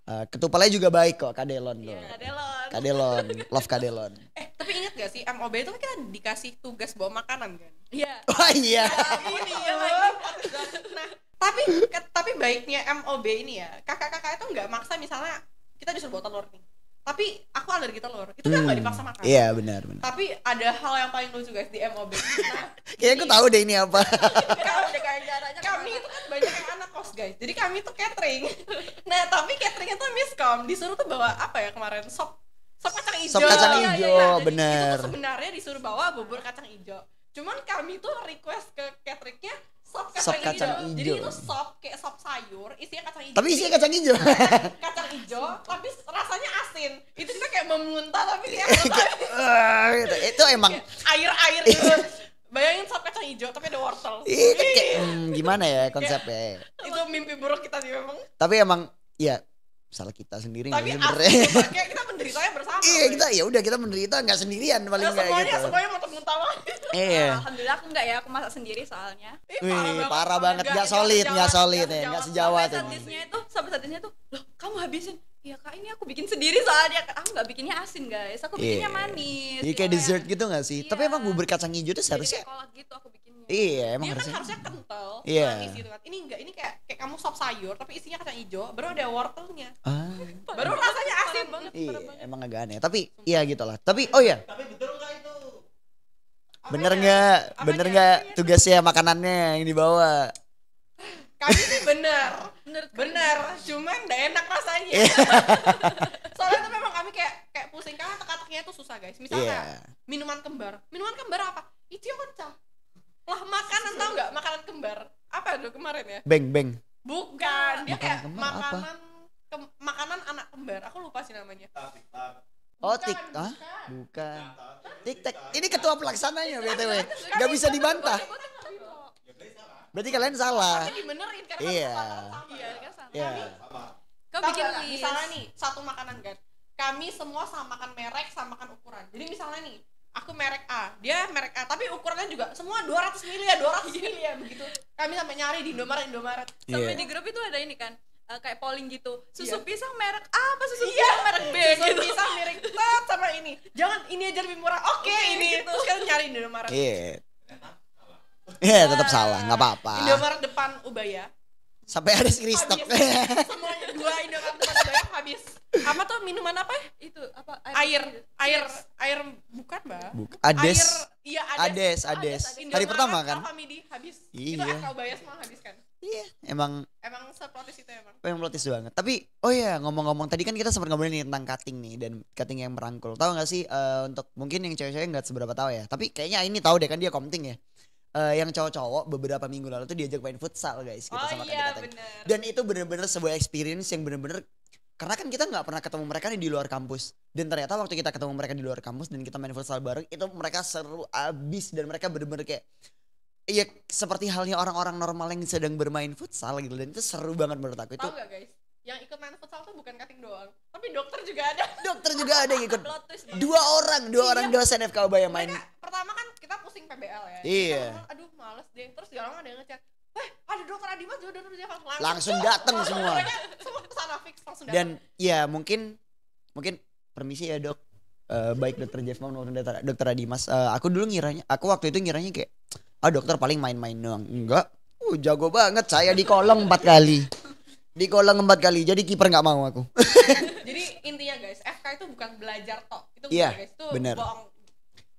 eh, ketupalnya juga baik kok kadelon tuh iya, kadelon [LAUGHS] love kadelon eh tapi ingat gak sih MOB itu kan dikasih tugas bawa makanan kan iya [LAUGHS] oh iya. Iya, ya, iya nah tapi tapi baiknya MOB ini ya kakak-kakak itu nggak maksa misalnya kita disuruh bawa telur nih tapi aku alergi telur itu kan hmm. nggak dipaksa makan iya benar benar tapi ada hal yang paling lucu guys di MOB nah, [LAUGHS] kayaknya aku tahu deh ini apa [LAUGHS] udah kayak caranya [LAUGHS] kami itu kan banyak yang anak kos guys jadi kami tuh catering nah tapi cateringnya tuh miskom disuruh tuh bawa apa ya kemarin sop sop kacang hijau sop kacang iya, iya, hijau ya, ya, ya. bener itu sebenarnya disuruh bawa bubur kacang hijau cuman kami tuh request ke cateringnya sop kacang, sop kacang hijau. hijau. Jadi itu sop kayak sop sayur, isinya kacang hijau. Tapi isinya kacang hijau. kacang hijau, tapi rasanya asin. Itu kita kayak memuntah tapi [LAUGHS] kayak eh, gitu. itu emang air-air [LAUGHS] gitu. Bayangin sop kacang hijau tapi ada wortel. Iya, kayak, hmm, gimana ya konsepnya? itu mimpi buruk kita sih memang. Tapi emang ya salah kita sendiri tapi nggak [LAUGHS] sebenarnya. kita menderitanya bersama. Iya, kita ya udah kita menderita nggak sendirian paling enggak ya, gitu. Semuanya semuanya mau temen tawa. [LAUGHS] Iya. Nah, alhamdulillah aku enggak ya, aku masak sendiri soalnya. parah, Wih, parah, parah banget, enggak ya, solid, enggak ya, solid ya, enggak sejawat. Sampai sadisnya itu, sampai sadisnya itu, loh kamu habisin, Iya kak ini aku bikin sendiri soalnya aku ah, nggak bikinnya asin guys, aku bikinnya yeah. manis. Iya kayak gitu kan. dessert gitu nggak sih? Iya. Tapi emang bubur kacang hijau tuh seharusnya. kolak gitu aku bikinnya. Iya emang Dia harusnya. kan harusnya kental, yeah. gitu kan. Ini enggak, ini kayak kayak kamu sop sayur tapi isinya kacang hijau, baru ada wortelnya. Ah. [LAUGHS] baru rasanya asin banget. Iya banget. emang agak aneh, tapi iya gitulah. Tapi oh ya. Tapi betul nggak itu? Bener nggak? Bener nggak tugasnya makanannya yang dibawa? kami sih bener bener, kan? bener. cuman gak enak rasanya iya. [LAUGHS] soalnya tuh memang kami kayak kayak pusing karena teka-tekinya tuh susah guys misalnya yeah. minuman kembar minuman kembar apa itu kencang lah makanan tau nggak makanan kembar apa tuh kemarin ya beng beng bukan dia kayak makanan apa? makanan anak kembar aku lupa sih namanya Oh, bukan, tik, ah, bukan. Tik Ini ketua pelaksananya BTW. nggak bisa dibantah berarti kalian salah tapi dibenerin kan iya sama iya ya kan iya. sama iya. kau bikin gak, misalnya nih satu makanan kan kami semua samakan merek samakan ukuran jadi misalnya nih aku merek A, dia merek A, tapi ukurannya juga semua 200 mili ya, 200 mili ya begitu. Kami sampai nyari di Indomaret, Indomaret. Iya. Sampai yeah. di grup itu ada ini kan, uh, kayak polling gitu. Susu yeah. pisang merek A apa susu yeah. pisang merek B susu gitu. pisang merek T sama ini. Jangan ini aja lebih murah. Oke, okay, okay, ini. Gitu. Terus kalian nyari di Indomaret. Yeah. Iya. Iya, tetap salah, nggak apa-apa. Indomaret depan Ubaya. Sampai ada kristok. Semuanya dua Indomaret depan Ubaya habis. Apa tuh minuman apa? Itu apa? Air, air, gitu? air, bukan, Mbak. Bukan. Ades. Iya, Ades. Ades, Ades. Hari pertama kan? Family habis. Iya. Itu Ubaya semua habis kan? Iya, emang emang seplotis itu emang. Emang plotis banget. Tapi oh ya, ngomong-ngomong tadi kan kita sempat ngobrolin tentang cutting nih dan cutting yang merangkul. Tahu gak sih uh, untuk mungkin yang cewek-cewek nggak seberapa tahu ya. Tapi kayaknya ini tahu deh kan dia komting ya uh, yang cowok-cowok beberapa minggu lalu tuh diajak main futsal guys kita oh, sama iya, kita bener. dan itu bener-bener sebuah experience yang bener-bener karena kan kita nggak pernah ketemu mereka nih di luar kampus dan ternyata waktu kita ketemu mereka di luar kampus dan kita main futsal bareng itu mereka seru abis dan mereka bener-bener kayak iya seperti halnya orang-orang normal yang sedang bermain futsal gitu dan itu seru banget menurut aku itu Tau gak, guys? yang ikut main futsal tuh bukan cutting doang tapi dokter juga ada dokter juga ada yang ikut dua orang dua iya. orang dosen FK Ubaya main Mereka, pertama kan kita pusing PBL ya iya kita, aduh males deh terus jarang ada yang ngechat eh ada dokter Adimas juga dokter Java langsung, langsung dateng semua semua kesana fix langsung dateng. dan ya mungkin mungkin permisi ya dok uh, baik dokter Jeff mau nonton dokter, dokter Adimas uh, aku dulu ngiranya aku waktu itu ngiranya kayak ah dokter paling main-main doang enggak uh jago banget saya di kolong empat kali di kolam empat kali jadi kiper nggak mau aku [LAUGHS] jadi intinya guys FK itu bukan belajar tok itu bukan iya, guys bener. bohong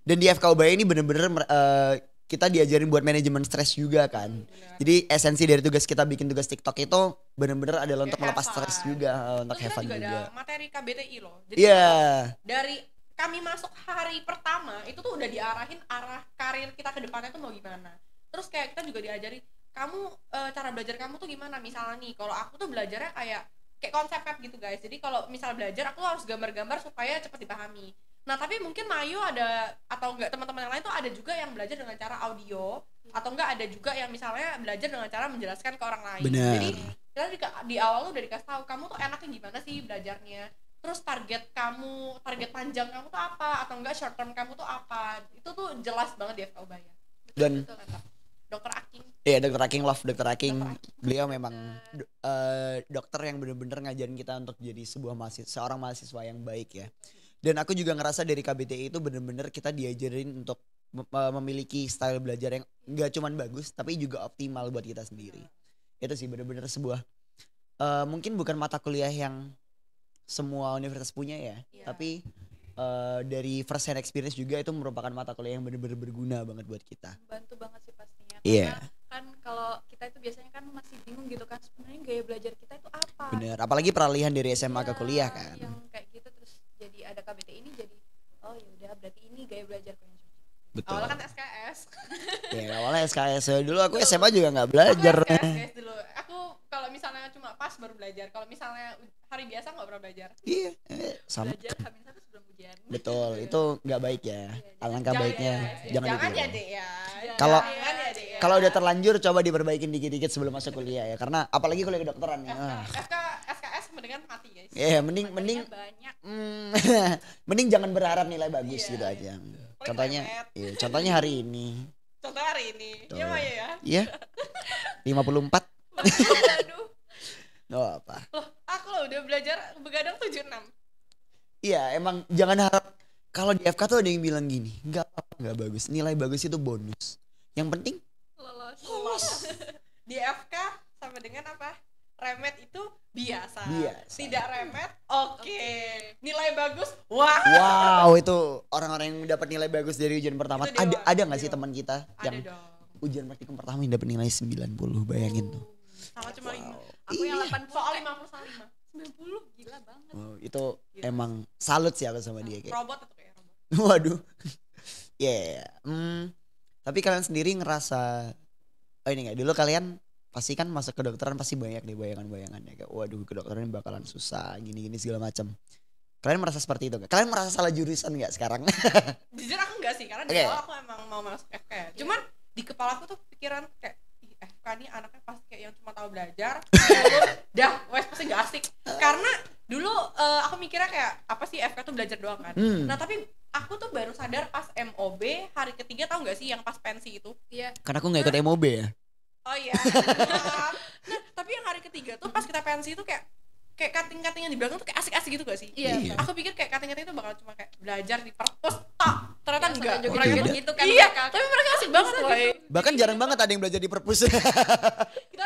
dan di FK UBA ini bener-bener uh, kita diajarin buat manajemen stres juga kan bener. jadi esensi dari tugas kita bikin tugas TikTok itu bener-bener adalah ya, untuk melepas stres juga untuk Terus have fun juga, juga. Ada materi KBTI loh jadi yeah. dari kami masuk hari pertama itu tuh udah diarahin arah karir kita ke depannya tuh mau gimana terus kayak kita juga diajari kamu e, cara belajar kamu tuh gimana misalnya nih kalau aku tuh belajarnya kayak kayak konsep map gitu guys jadi kalau misal belajar aku harus gambar-gambar supaya cepat dipahami nah tapi mungkin Mayu ada atau enggak teman-teman yang lain tuh ada juga yang belajar dengan cara audio hmm. atau enggak ada juga yang misalnya belajar dengan cara menjelaskan ke orang lain Bener. jadi kita di, awal tuh udah dikasih tahu kamu tuh enaknya gimana sih belajarnya terus target kamu target panjang kamu tuh apa atau enggak short term kamu tuh apa itu tuh jelas banget di FKU Bayar dan betul, betul, Dokter Aking. Iya, yeah, Dokter Aking love Dokter Aking. Beliau memang uh, dokter yang bener-bener ngajarin kita untuk jadi sebuah mahasiswa, seorang mahasiswa yang baik ya. Dan aku juga ngerasa dari KBTI itu bener-bener kita diajarin untuk eh, memiliki style belajar yang nggak cuman bagus tapi juga optimal buat kita sendiri. Itu sih bener-bener sebuah uh, mungkin bukan mata kuliah yang semua universitas punya ya, yeah. tapi Eh, dari first hand experience juga itu merupakan mata kuliah yang benar-benar berguna banget buat kita. Bantu banget sih pastinya. Iya. Yeah. Kan kalau kita itu biasanya kan masih bingung gitu kan sebenarnya gaya belajar kita itu apa? Bener. Apalagi peralihan dari SMA ya, ke iya, kuliah kan. Yang kayak gitu terus jadi ada KBT ini jadi oh ya udah berarti ini gaya belajar Betul. Awalnya kan SKS. [LAUGHS] ya awalnya SKS dulu aku SMA juga nggak belajar. Aku SKS dulu. Aku kalau misalnya cuma pas baru belajar. Kalau misalnya hari biasa nggak pernah belajar. Iya, eh, sama. Belajar habis satu sebelum ujian. Betul, [LAUGHS] itu nggak baik ya. Iya, Alangkah jangan ya, baiknya ya, ya, jangan, jangan ya, deh, ya. Iya. Kalau ya, kalau udah terlanjur coba diperbaikin dikit-dikit sebelum masuk kuliah ya. Karena apalagi kuliah kedokteran ya. FK, SKS mendingan mati guys. Iya, yeah, mending mending banyak. Mm, [LAUGHS] mending jangan berharap nilai bagus yeah, gitu aja. Yeah. Oh, contohnya ya, contohnya hari ini contoh hari ini iya Maya ya iya lima puluh empat aduh no apa loh aku loh udah belajar begadang tujuh enam iya emang jangan harap kalau di FK tuh ada yang bilang gini nggak apa nggak bagus nilai bagus itu bonus yang penting lolos lolos [LAUGHS] di FK sama dengan apa remet itu biasa. biasa. Tidak remet, oke. Okay. okay. Nilai bagus, wow. Wow, itu orang-orang yang dapat nilai bagus dari ujian pertama. Itu ada ada nggak sih teman kita ada yang dong. ujian praktikum pertama yang dapat nilai 90, bayangin tuh. Sama cuma wow. Aku iya. yang 80 soal eh. puluh, 90 gila banget. Wow, itu gila. emang salut sih aku sama nah, dia kayak. Robot atau kayak robot? [LAUGHS] Waduh. Ya, [LAUGHS] yeah. hmm. Tapi kalian sendiri ngerasa oh ini enggak dulu kalian pasti kan masuk kedokteran pasti banyak nih bayangan-bayangannya kayak waduh kedokteran bakalan susah gini-gini segala macam kalian merasa seperti itu gak? kalian merasa salah jurusan nggak sekarang [LAUGHS] jujur aku nggak sih karena okay. di awal aku emang mau masuk FK yeah. cuman di kepala aku tuh pikiran kayak FK ini anaknya pasti kayak yang cuma tahu belajar [LAUGHS] dah wes pasti nggak asik karena dulu uh, aku mikirnya kayak apa sih FK tuh belajar doang kan hmm. nah tapi aku tuh baru sadar pas MOB hari ketiga tau nggak sih yang pas pensi itu iya karena aku nggak ikut nah, MOB ya oh iya [LAUGHS] nah, tapi yang hari ketiga tuh pas kita pensi itu kayak kayak kating kating yang di belakang tuh kayak asik-asik gitu gak sih? Iya. iya. Aku pikir kayak kating-kating itu bakal cuma kayak belajar di perpus tak Ternyata ya, enggak. Juga mereka gitu, gitu kan. Iya, mereka. tapi mereka asik banget loh. Iya, iya. Bahkan jarang banget ada yang belajar di perpus. [LAUGHS] Kita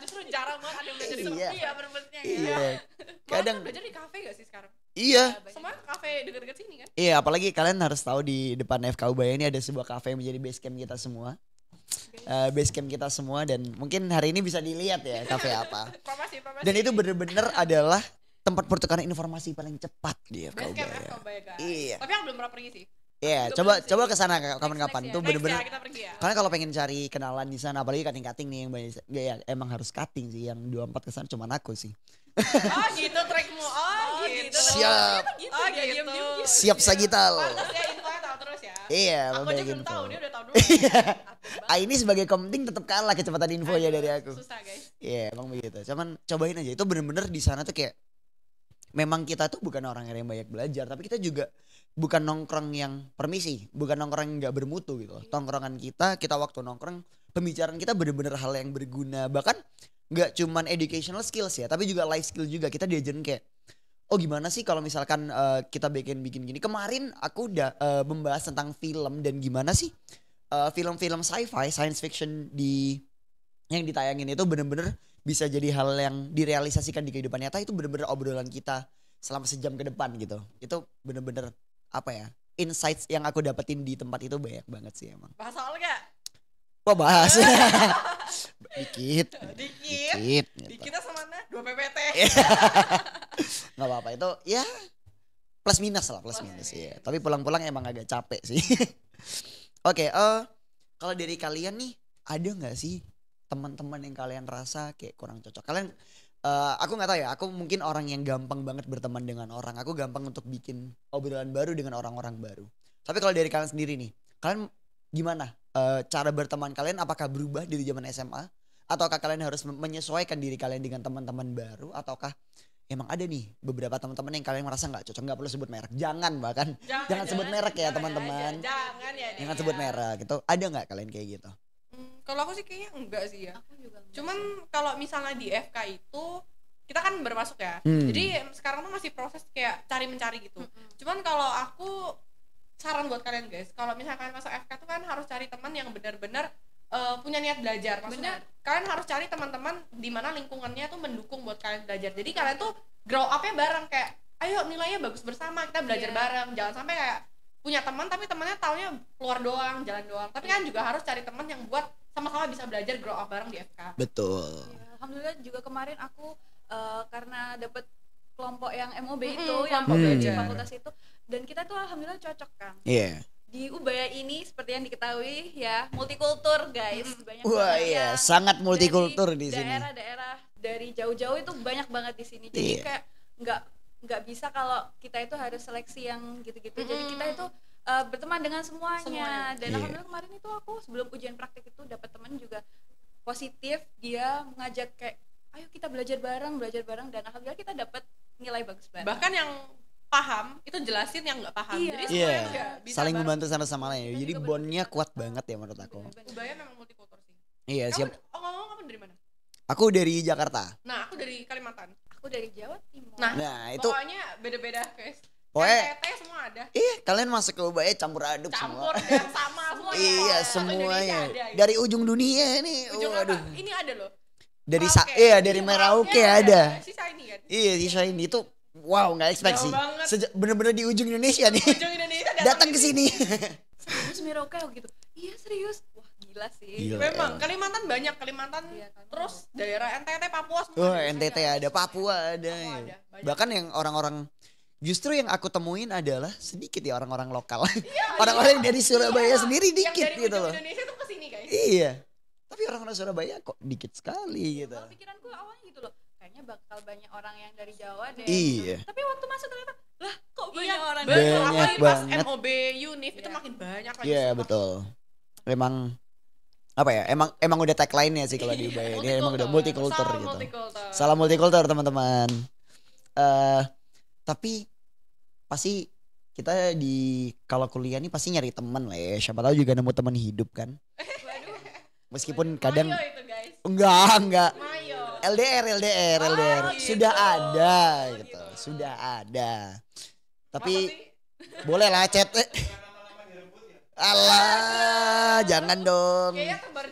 justru jarang banget ada yang belajar di perpus. Iya, perpusnya ya. Iya. Kan [LAUGHS] Kadang belajar di kafe gak sih sekarang? Iya. Semua kafe dekat-dekat sini kan? Iya, apalagi kalian harus tahu di depan FKU ini ada sebuah kafe yang menjadi base camp kita semua uh, base camp kita semua dan mungkin hari ini bisa dilihat ya kafe apa. [LAUGHS] Dan itu bener-bener adalah tempat pertukaran informasi paling cepat di FKUB. Ya, ya. Iya. Tapi yang belum pernah pergi sih. Iya, yeah, coba coba ke sana kapan-kapan. Tuh ya. bener-bener. Ya, ya. Karena kalau pengen cari kenalan di sana apalagi kating-kating nih yang banyak ya, emang harus kating sih yang 24 ke sana cuma aku sih. Oh gitu [LAUGHS] trackmu. Oh, oh gitu. Siap. Oh gitu. Oh, gitu. Siap Sagital. Iya, aku aja belum info. Gitu. tahu, dia udah tahu dulu. Iya. ah ini sebagai kompeting tetap kalah kecepatan info ya dari aku. Susah, guys. Iya, yeah, emang begitu. Cuman cobain aja. Itu benar-benar di sana tuh kayak memang kita tuh bukan orang yang banyak belajar, tapi kita juga bukan nongkrong yang permisi, bukan nongkrong yang nggak bermutu gitu. Hmm. Tongkrongan kita, kita waktu nongkrong, pembicaraan kita benar-benar hal yang berguna. Bahkan nggak cuman educational skills ya, tapi juga life skill juga. Kita diajarin kayak oh gimana sih kalau misalkan uh, kita bikin bikin gini kemarin aku udah uh, membahas tentang film dan gimana sih film eh, film-film sci-fi science fiction di yang ditayangin itu bener-bener bisa jadi hal yang direalisasikan di kehidupan nyata itu bener-bener obrolan kita selama sejam ke depan gitu itu bener-bener apa ya insights yang aku dapetin di tempat itu banyak banget sih emang bahas soal gak? oh, bahas dikit [LAUGHS] dikit dikit, dikit gitu. dikit sama mana? dua ppt [LAUGHS] nggak apa-apa itu ya plus minus lah plus minus ya. Tapi pulang-pulang emang agak capek sih. [LAUGHS] Oke, okay, uh, eh, kalau dari kalian nih ada nggak sih teman-teman yang kalian rasa kayak kurang cocok? Kalian uh, aku nggak tahu ya, aku mungkin orang yang gampang banget berteman dengan orang. Aku gampang untuk bikin obrolan baru dengan orang-orang baru. Tapi kalau dari kalian sendiri nih, kalian gimana uh, cara berteman kalian apakah berubah dari zaman SMA ataukah kalian harus menyesuaikan diri kalian dengan teman-teman baru ataukah emang ada nih beberapa teman-teman yang kalian merasa nggak cocok nggak perlu sebut merek jangan bahkan [LAUGHS] jangan, jangan sebut merek ya teman-teman jangan, jangan ya jangan ya. sebut merek gitu ada nggak kalian kayak gitu hmm, kalau aku sih kayaknya enggak sih ya aku juga cuman kalau misalnya di FK itu kita kan bermasuk ya hmm. jadi sekarang tuh masih proses kayak cari mencari gitu hmm. cuman kalau aku saran buat kalian guys kalau misalkan masuk FK tuh kan harus cari teman yang benar-benar uh, punya niat belajar maksudnya Benar. kalian harus cari teman-teman di mana lingkungannya tuh mendukung buat kalian belajar jadi kalian tuh grow upnya bareng kayak ayo nilainya bagus bersama kita belajar yeah. bareng jangan sampai kayak punya teman tapi temannya taunya keluar doang jalan doang tapi kan juga harus cari teman yang buat sama-sama bisa belajar grow up bareng di FK betul ya, alhamdulillah juga kemarin aku uh, karena dapet kelompok yang MOB itu mm -hmm, yang kelompok belajar. di fakultas itu dan kita tuh alhamdulillah cocok kan yeah di Ubaya ini seperti yang diketahui ya multikultur guys banyak wah iya sangat multikultur di daerah, sini daerah-daerah dari jauh-jauh itu banyak banget di sini jadi yeah. kayak nggak nggak bisa kalau kita itu harus seleksi yang gitu-gitu mm jadi kita itu uh, berteman dengan semuanya, semuanya. dan yeah. alhamdulillah kemarin itu aku sebelum ujian praktik itu dapat teman juga positif dia ngajak kayak ayo kita belajar bareng belajar bareng dan alhamdulillah kita dapat nilai bagus banget bahkan yang paham itu jelasin yang nggak paham iya. jadi yeah. Iya. bisa saling membantu satu sama lain ya. jadi bondnya kuat banget ya menurut aku Ubaya memang multikultur sih iya siap oh, ngomong kamu dari mana aku dari Jakarta nah aku dari Kalimantan aku dari Jawa Timur nah, nah itu pokoknya beda-beda guys Pokoknya kan semua ada. Iya, kalian masuk ke Ubaya campur aduk campur semua. Campur sama [LAUGHS] semua. iya, semuanya. Ada, ya. Dari ujung dunia ini. Ujung Waduh. Ini ada loh. Dari sa iya dari Merauke, ada. ada. Sisa ini kan. Iya, sisa ini itu wow nggak ekspektasi. sih. bener-bener di ujung Indonesia nih. datang ke sini. Serius Merauke gitu. Iya serius. Wah gila sih. Gila, Memang ya. Kalimantan banyak Kalimantan. Iya, kan. Terus daerah NTT Papua semua. Oh, NTT ada, ada Papua ada. Papua ada Bahkan yang orang-orang Justru yang aku temuin adalah sedikit ya orang-orang lokal. Iya, [LAUGHS] iya. orang-orang iya. dari Surabaya iya. sendiri dikit yang dari gitu loh. Indonesia tuh kesini guys. Iya. Tapi orang-orang Surabaya kok dikit sekali iya, gitu. pikiranku awalnya gitu loh kayaknya bakal banyak orang yang dari Jawa deh iya tapi waktu masuk ternyata lah kok banyak iya, orang banyak, banyak banget pas MOB Unif yeah. itu makin banyak lagi iya yeah, betul emang apa ya emang emang udah tagline ya sih kalau di iya, UBAY dia emang udah multicultural salam gitu multicultural. salam multikultur teman-teman uh, tapi pasti kita di kalau kuliah nih pasti nyari teman lah ya siapa tahu juga nemu teman hidup kan [LAUGHS] meskipun kadang enggak enggak LDR, LDR, oh, LDR. gitu. Sudah ada oh, gitu. gitu. Sudah ada. Tapi [LAUGHS] boleh lah chat. Allah jangan dong. Kayaknya tebar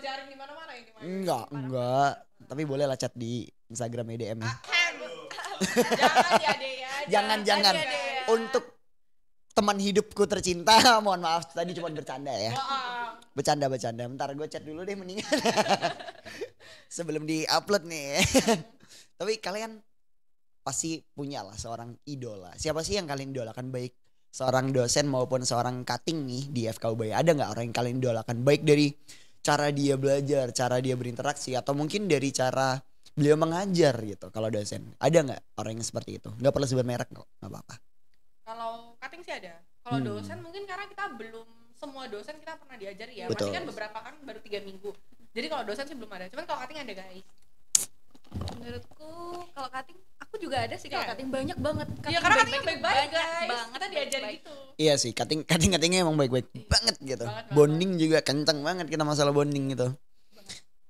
Enggak, enggak. Tapi boleh lah chat di Instagram EDM. [LAUGHS] Ya, jangan Jangan, jangan. Ya, Untuk teman hidupku tercinta [LAUGHS] mohon maaf tadi cuma bercanda ya bercanda bercanda bentar gue chat dulu deh mendingan [LAUGHS] sebelum di upload nih [LAUGHS] tapi kalian pasti punya lah seorang idola siapa sih yang kalian idolakan baik seorang dosen maupun seorang cutting nih di FK ada nggak orang yang kalian idolakan baik dari cara dia belajar cara dia berinteraksi atau mungkin dari cara beliau mengajar gitu kalau dosen ada nggak orang yang seperti itu nggak perlu sebut merek kok nggak apa-apa kalau cutting sih ada. Kalau hmm. dosen mungkin karena kita belum semua dosen kita pernah diajar ya. Betul. Masih kan beberapa kan baru tiga minggu. Jadi kalau dosen sih belum ada. Cuman kalau cutting ada guys. Menurutku kalau cutting aku juga ada sih kalau yeah. cutting banyak banget. ya karena cutting baik-baik guys. Banget kita diajari baik -baik. gitu. Iya sih cutting cutting cuttingnya emang baik-baik iya. banget gitu. Banget, bonding banget. juga kencang banget kita masalah bonding gitu. Banget,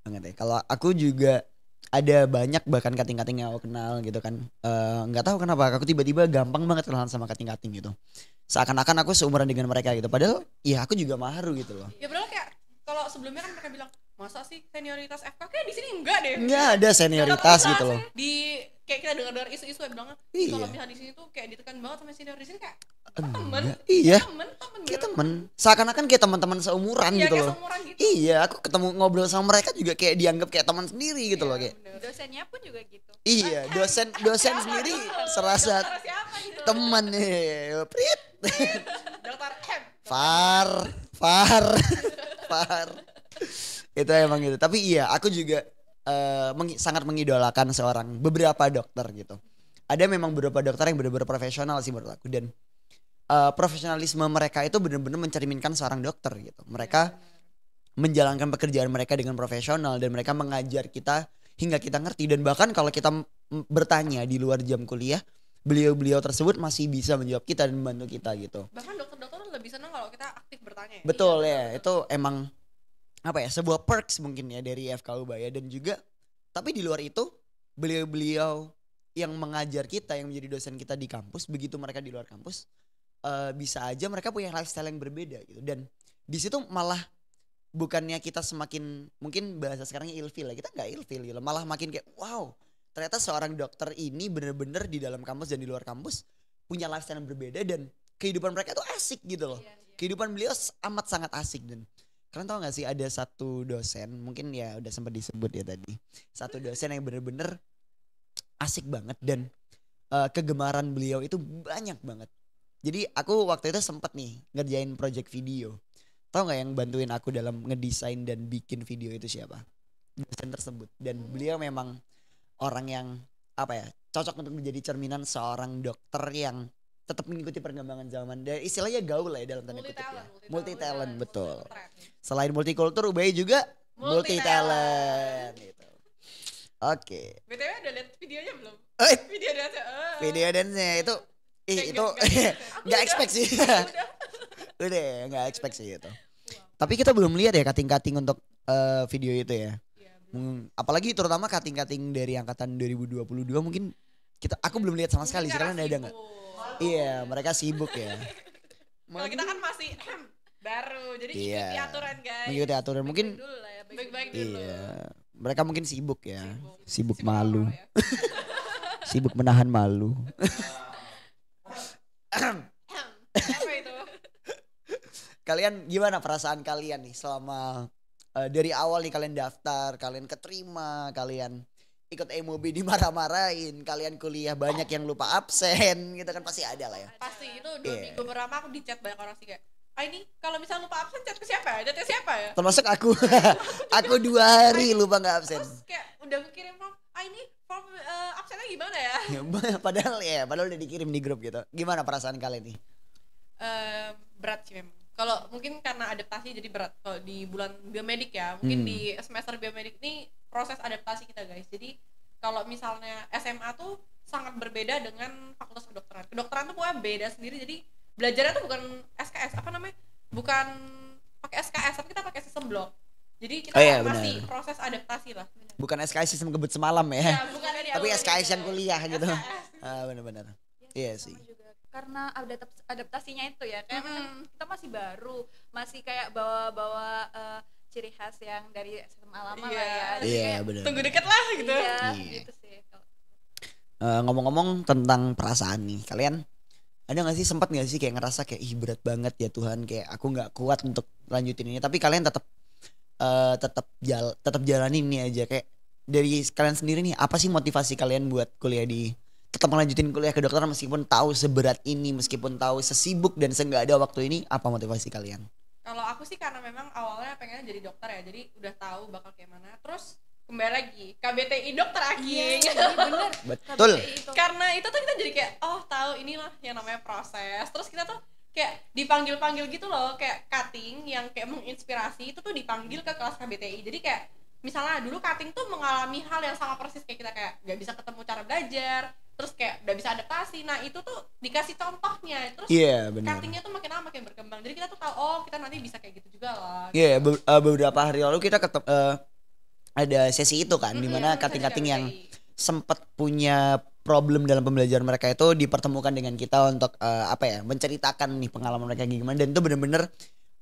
banget ya. Kalau aku juga ada banyak bahkan kating-kating yang aku kenal gitu kan eh, nggak uh, tahu kenapa aku tiba-tiba gampang banget kenalan sama kating-kating gitu seakan-akan aku seumuran dengan mereka gitu padahal ya aku juga maharu gitu loh ya padahal kayak kalau sebelumnya kan mereka bilang masa sih senioritas FK kayak di sini enggak deh enggak ada senioritas gitu loh di kayak kita dengar dengar isu-isu yang bilang kalau iya. misalnya di sini tuh kayak ditekan banget sama senior di sini kayak oh, temen iya temen temen kayak temen seakan-akan kayak teman-teman seumuran iya, gitu loh gitu. iya aku ketemu ngobrol sama mereka juga kayak dianggap kayak teman sendiri gitu iya, loh kayak bener. dosennya pun juga gitu iya dosen dosen sendiri serasa gitu? teman nih iya, prit dokter far far far itu emang gitu tapi iya aku juga uh, eh, meng sangat mengidolakan seorang beberapa dokter gitu ada memang beberapa dokter yang benar-benar profesional sih menurut aku dan uh, profesionalisme mereka itu benar-benar mencerminkan seorang dokter gitu mereka menjalankan pekerjaan mereka dengan profesional dan mereka mengajar kita hingga kita ngerti dan bahkan kalau kita bertanya di luar jam kuliah beliau-beliau tersebut masih bisa menjawab kita dan membantu kita gitu bahkan dokter-dokter lebih senang kalau kita aktif bertanya betul iya, ya betul. itu emang apa ya sebuah perks mungkin ya dari FK Ubaya dan juga tapi di luar itu beliau-beliau yang mengajar kita yang menjadi dosen kita di kampus begitu mereka di luar kampus uh, bisa aja mereka punya lifestyle yang berbeda gitu dan di situ malah bukannya kita semakin mungkin bahasa sekarangnya ilfil ya kita nggak ilfil gitu malah makin kayak wow ternyata seorang dokter ini bener-bener di dalam kampus dan di luar kampus punya lifestyle yang berbeda dan kehidupan mereka tuh asik gitu loh iya, iya. kehidupan beliau amat sangat asik dan kalian tau gak sih ada satu dosen mungkin ya udah sempat disebut ya tadi satu dosen yang bener-bener asik banget dan uh, kegemaran beliau itu banyak banget jadi aku waktu itu sempat nih ngerjain project video tau gak yang bantuin aku dalam ngedesain dan bikin video itu siapa dosen tersebut dan beliau memang orang yang apa ya cocok untuk menjadi cerminan seorang dokter yang tetap mengikuti perkembangan zaman dan istilahnya gaul lah ya dalam tanda kutip ya. Multi talent, betul. Selain multikultur UBI juga multi talent, gitu. Oke. BTW udah lihat videonya belum? Eh, video dance. Uh. Eh. Video dance itu ih eh, itu [LAUGHS] nggak expect sih. [LAUGHS] udah nggak expect sih itu. Tapi kita belum lihat ya kating-kating untuk uh, video itu ya. hmm, apalagi terutama kating-kating dari angkatan 2022 mungkin kita aku belum lihat sama sekali sekarang ada nggak? Iya, mereka sibuk ya. Kalau kita kan masih baru, jadi iya. ikuti aturan guys. Mengikuti aturan mungkin. Baik-baik dulu, ya, Iya. Mereka mungkin sibuk ya, sibuk, sibuk, sibuk malu, ya. [LAUGHS] sibuk menahan malu. kalian gimana perasaan kalian nih selama uh, dari awal nih kalian daftar, kalian keterima, kalian ikut emobi dimarah-marahin kalian kuliah banyak yang lupa absen gitu kan pasti ada lah ya pasti itu dua yeah. minggu pertama aku dicat banyak orang sih kayak ah ini kalau misal lupa absen chat ke siapa ya chat siapa ya termasuk aku aku dua hari lupa nggak absen terus kayak udah aku kirim form ah ini form uh, absennya gimana ya, ya [LAUGHS] padahal ya padahal udah dikirim di grup gitu gimana perasaan kalian nih uh, berat sih memang kalau mungkin karena adaptasi jadi berat kalau di bulan biomedik ya mungkin hmm. di semester biomedik ini proses adaptasi kita guys jadi kalau misalnya SMA tuh sangat berbeda dengan fakultas kedokteran kedokteran tuh pokoknya beda sendiri jadi belajarnya tuh bukan SKS apa namanya bukan pakai SKS tapi kita pakai sistem blok jadi kita oh, iya, masih bener. proses adaptasi lah bener. bukan SKS sistem kebut semalam ya, ya bukan tapi SKS yang gitu. kuliah gitu ah benar-benar iya sih karena adaptasinya itu ya kayak mm-hmm. kita masih baru masih kayak bawa-bawa uh, ciri khas yang dari SMA lama yeah. lah iya. ya yeah, bener. tunggu deket lah gitu yeah, yeah. gitu sih uh, ngomong-ngomong tentang perasaan nih kalian ada nggak sih sempat nggak sih kayak ngerasa kayak ih berat banget ya Tuhan kayak aku nggak kuat untuk lanjutin ini tapi kalian tetap uh, eh, tetap jal tetap jalanin ini aja kayak dari kalian sendiri nih apa sih motivasi kalian buat kuliah di tetap melanjutin kuliah kedokteran meskipun tahu seberat ini, meskipun tahu sesibuk dan seenggak ada waktu ini, apa motivasi kalian? Kalau aku sih karena memang awalnya pengen jadi dokter ya, jadi udah tahu bakal kayak mana. Terus kembali lagi KBTI dokter lagi iya, iya, bener [LAUGHS] betul itu. karena itu tuh kita jadi kayak oh tahu inilah yang namanya proses terus kita tuh kayak dipanggil panggil gitu loh kayak cutting yang kayak menginspirasi itu tuh dipanggil ke kelas KBTI jadi kayak misalnya dulu cutting tuh mengalami hal yang sama persis kayak kita kayak gak bisa ketemu cara belajar terus kayak udah bisa adaptasi nah itu tuh dikasih contohnya terus yeah, bener. cuttingnya tuh makin lama makin berkembang jadi kita tuh tahu oh kita nanti bisa kayak gitu juga lah iya yeah, be uh, beberapa hari lalu kita ketep, uh, ada sesi itu kan mm -hmm, dimana cutting-cutting yang sempat punya problem dalam pembelajaran mereka itu dipertemukan dengan kita untuk uh, apa ya menceritakan nih pengalaman mereka gimana dan itu bener-bener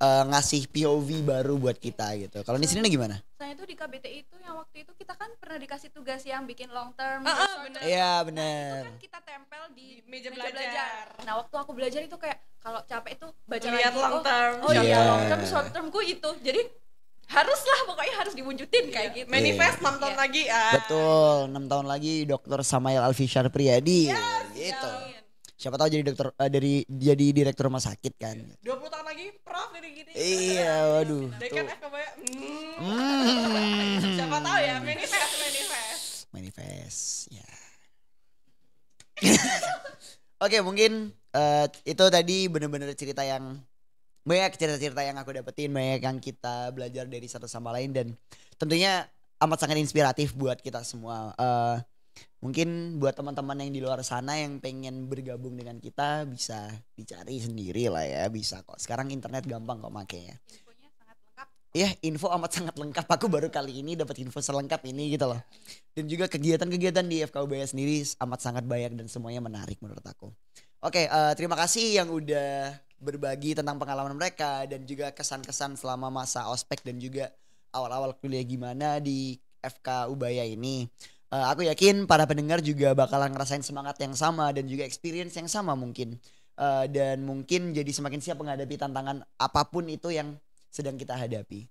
uh, ngasih POV baru buat kita gitu. Kalau di sini gimana? Saya itu di KBTI itu yang waktu itu kita kan pernah dikasih tugas yang bikin long term. Ah, ah, nah, iya, ah, bener. Iya benar. Nah, kan kita tempel di, di meja, meja belajar. belajar. Nah waktu aku belajar itu kayak kalau capek itu baca Lihat long oh, term. Oh, oh iya, yeah. iya long term short termku itu. Jadi haruslah pokoknya harus diwujudin iya. kayak gitu. Manifest yeah. Iya. 6 tahun yeah. lagi. Ah. Betul, 6 tahun lagi Dokter Samail Alfi Syarpriyadi. Yes, gitu. Yeah siapa tahu jadi dokter uh, dari jadi direktur rumah sakit kan. Dua puluh tahun lagi prof dari gini. Iya, iya waduh. Dekan F kebaya. Ya. Hmm. Hmm. siapa tahu ya manifest manifest. Manifest, ya. Yeah. [LAUGHS] Oke, okay, mungkin uh, itu tadi bener-bener cerita yang banyak cerita-cerita yang aku dapetin, banyak yang kita belajar dari satu sama lain dan tentunya amat sangat inspiratif buat kita semua. Uh, mungkin buat teman-teman yang di luar sana yang pengen bergabung dengan kita bisa dicari sendiri lah ya bisa kok sekarang internet gampang kok makanya ya iya, info amat sangat lengkap aku baru kali ini dapat info selengkap ini gitu loh dan juga kegiatan-kegiatan di FKUB sendiri amat sangat banyak dan semuanya menarik menurut aku oke uh, terima kasih yang udah berbagi tentang pengalaman mereka dan juga kesan-kesan selama masa ospek dan juga awal-awal kuliah gimana di FK Ubaya ini uh, aku yakin para pendengar juga bakalan ngerasain semangat yang sama dan juga experience yang sama mungkin uh, dan mungkin jadi semakin siap menghadapi tantangan apapun itu yang sedang kita hadapi.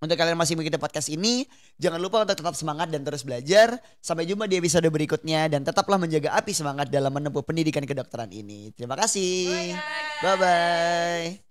Untuk kalian yang masih mengikuti podcast ini, jangan lupa untuk tetap semangat dan terus belajar. Sampai jumpa di episode berikutnya dan tetaplah menjaga api semangat dalam menempuh pendidikan kedokteran ini. Terima kasih. Bye bye. bye, -bye.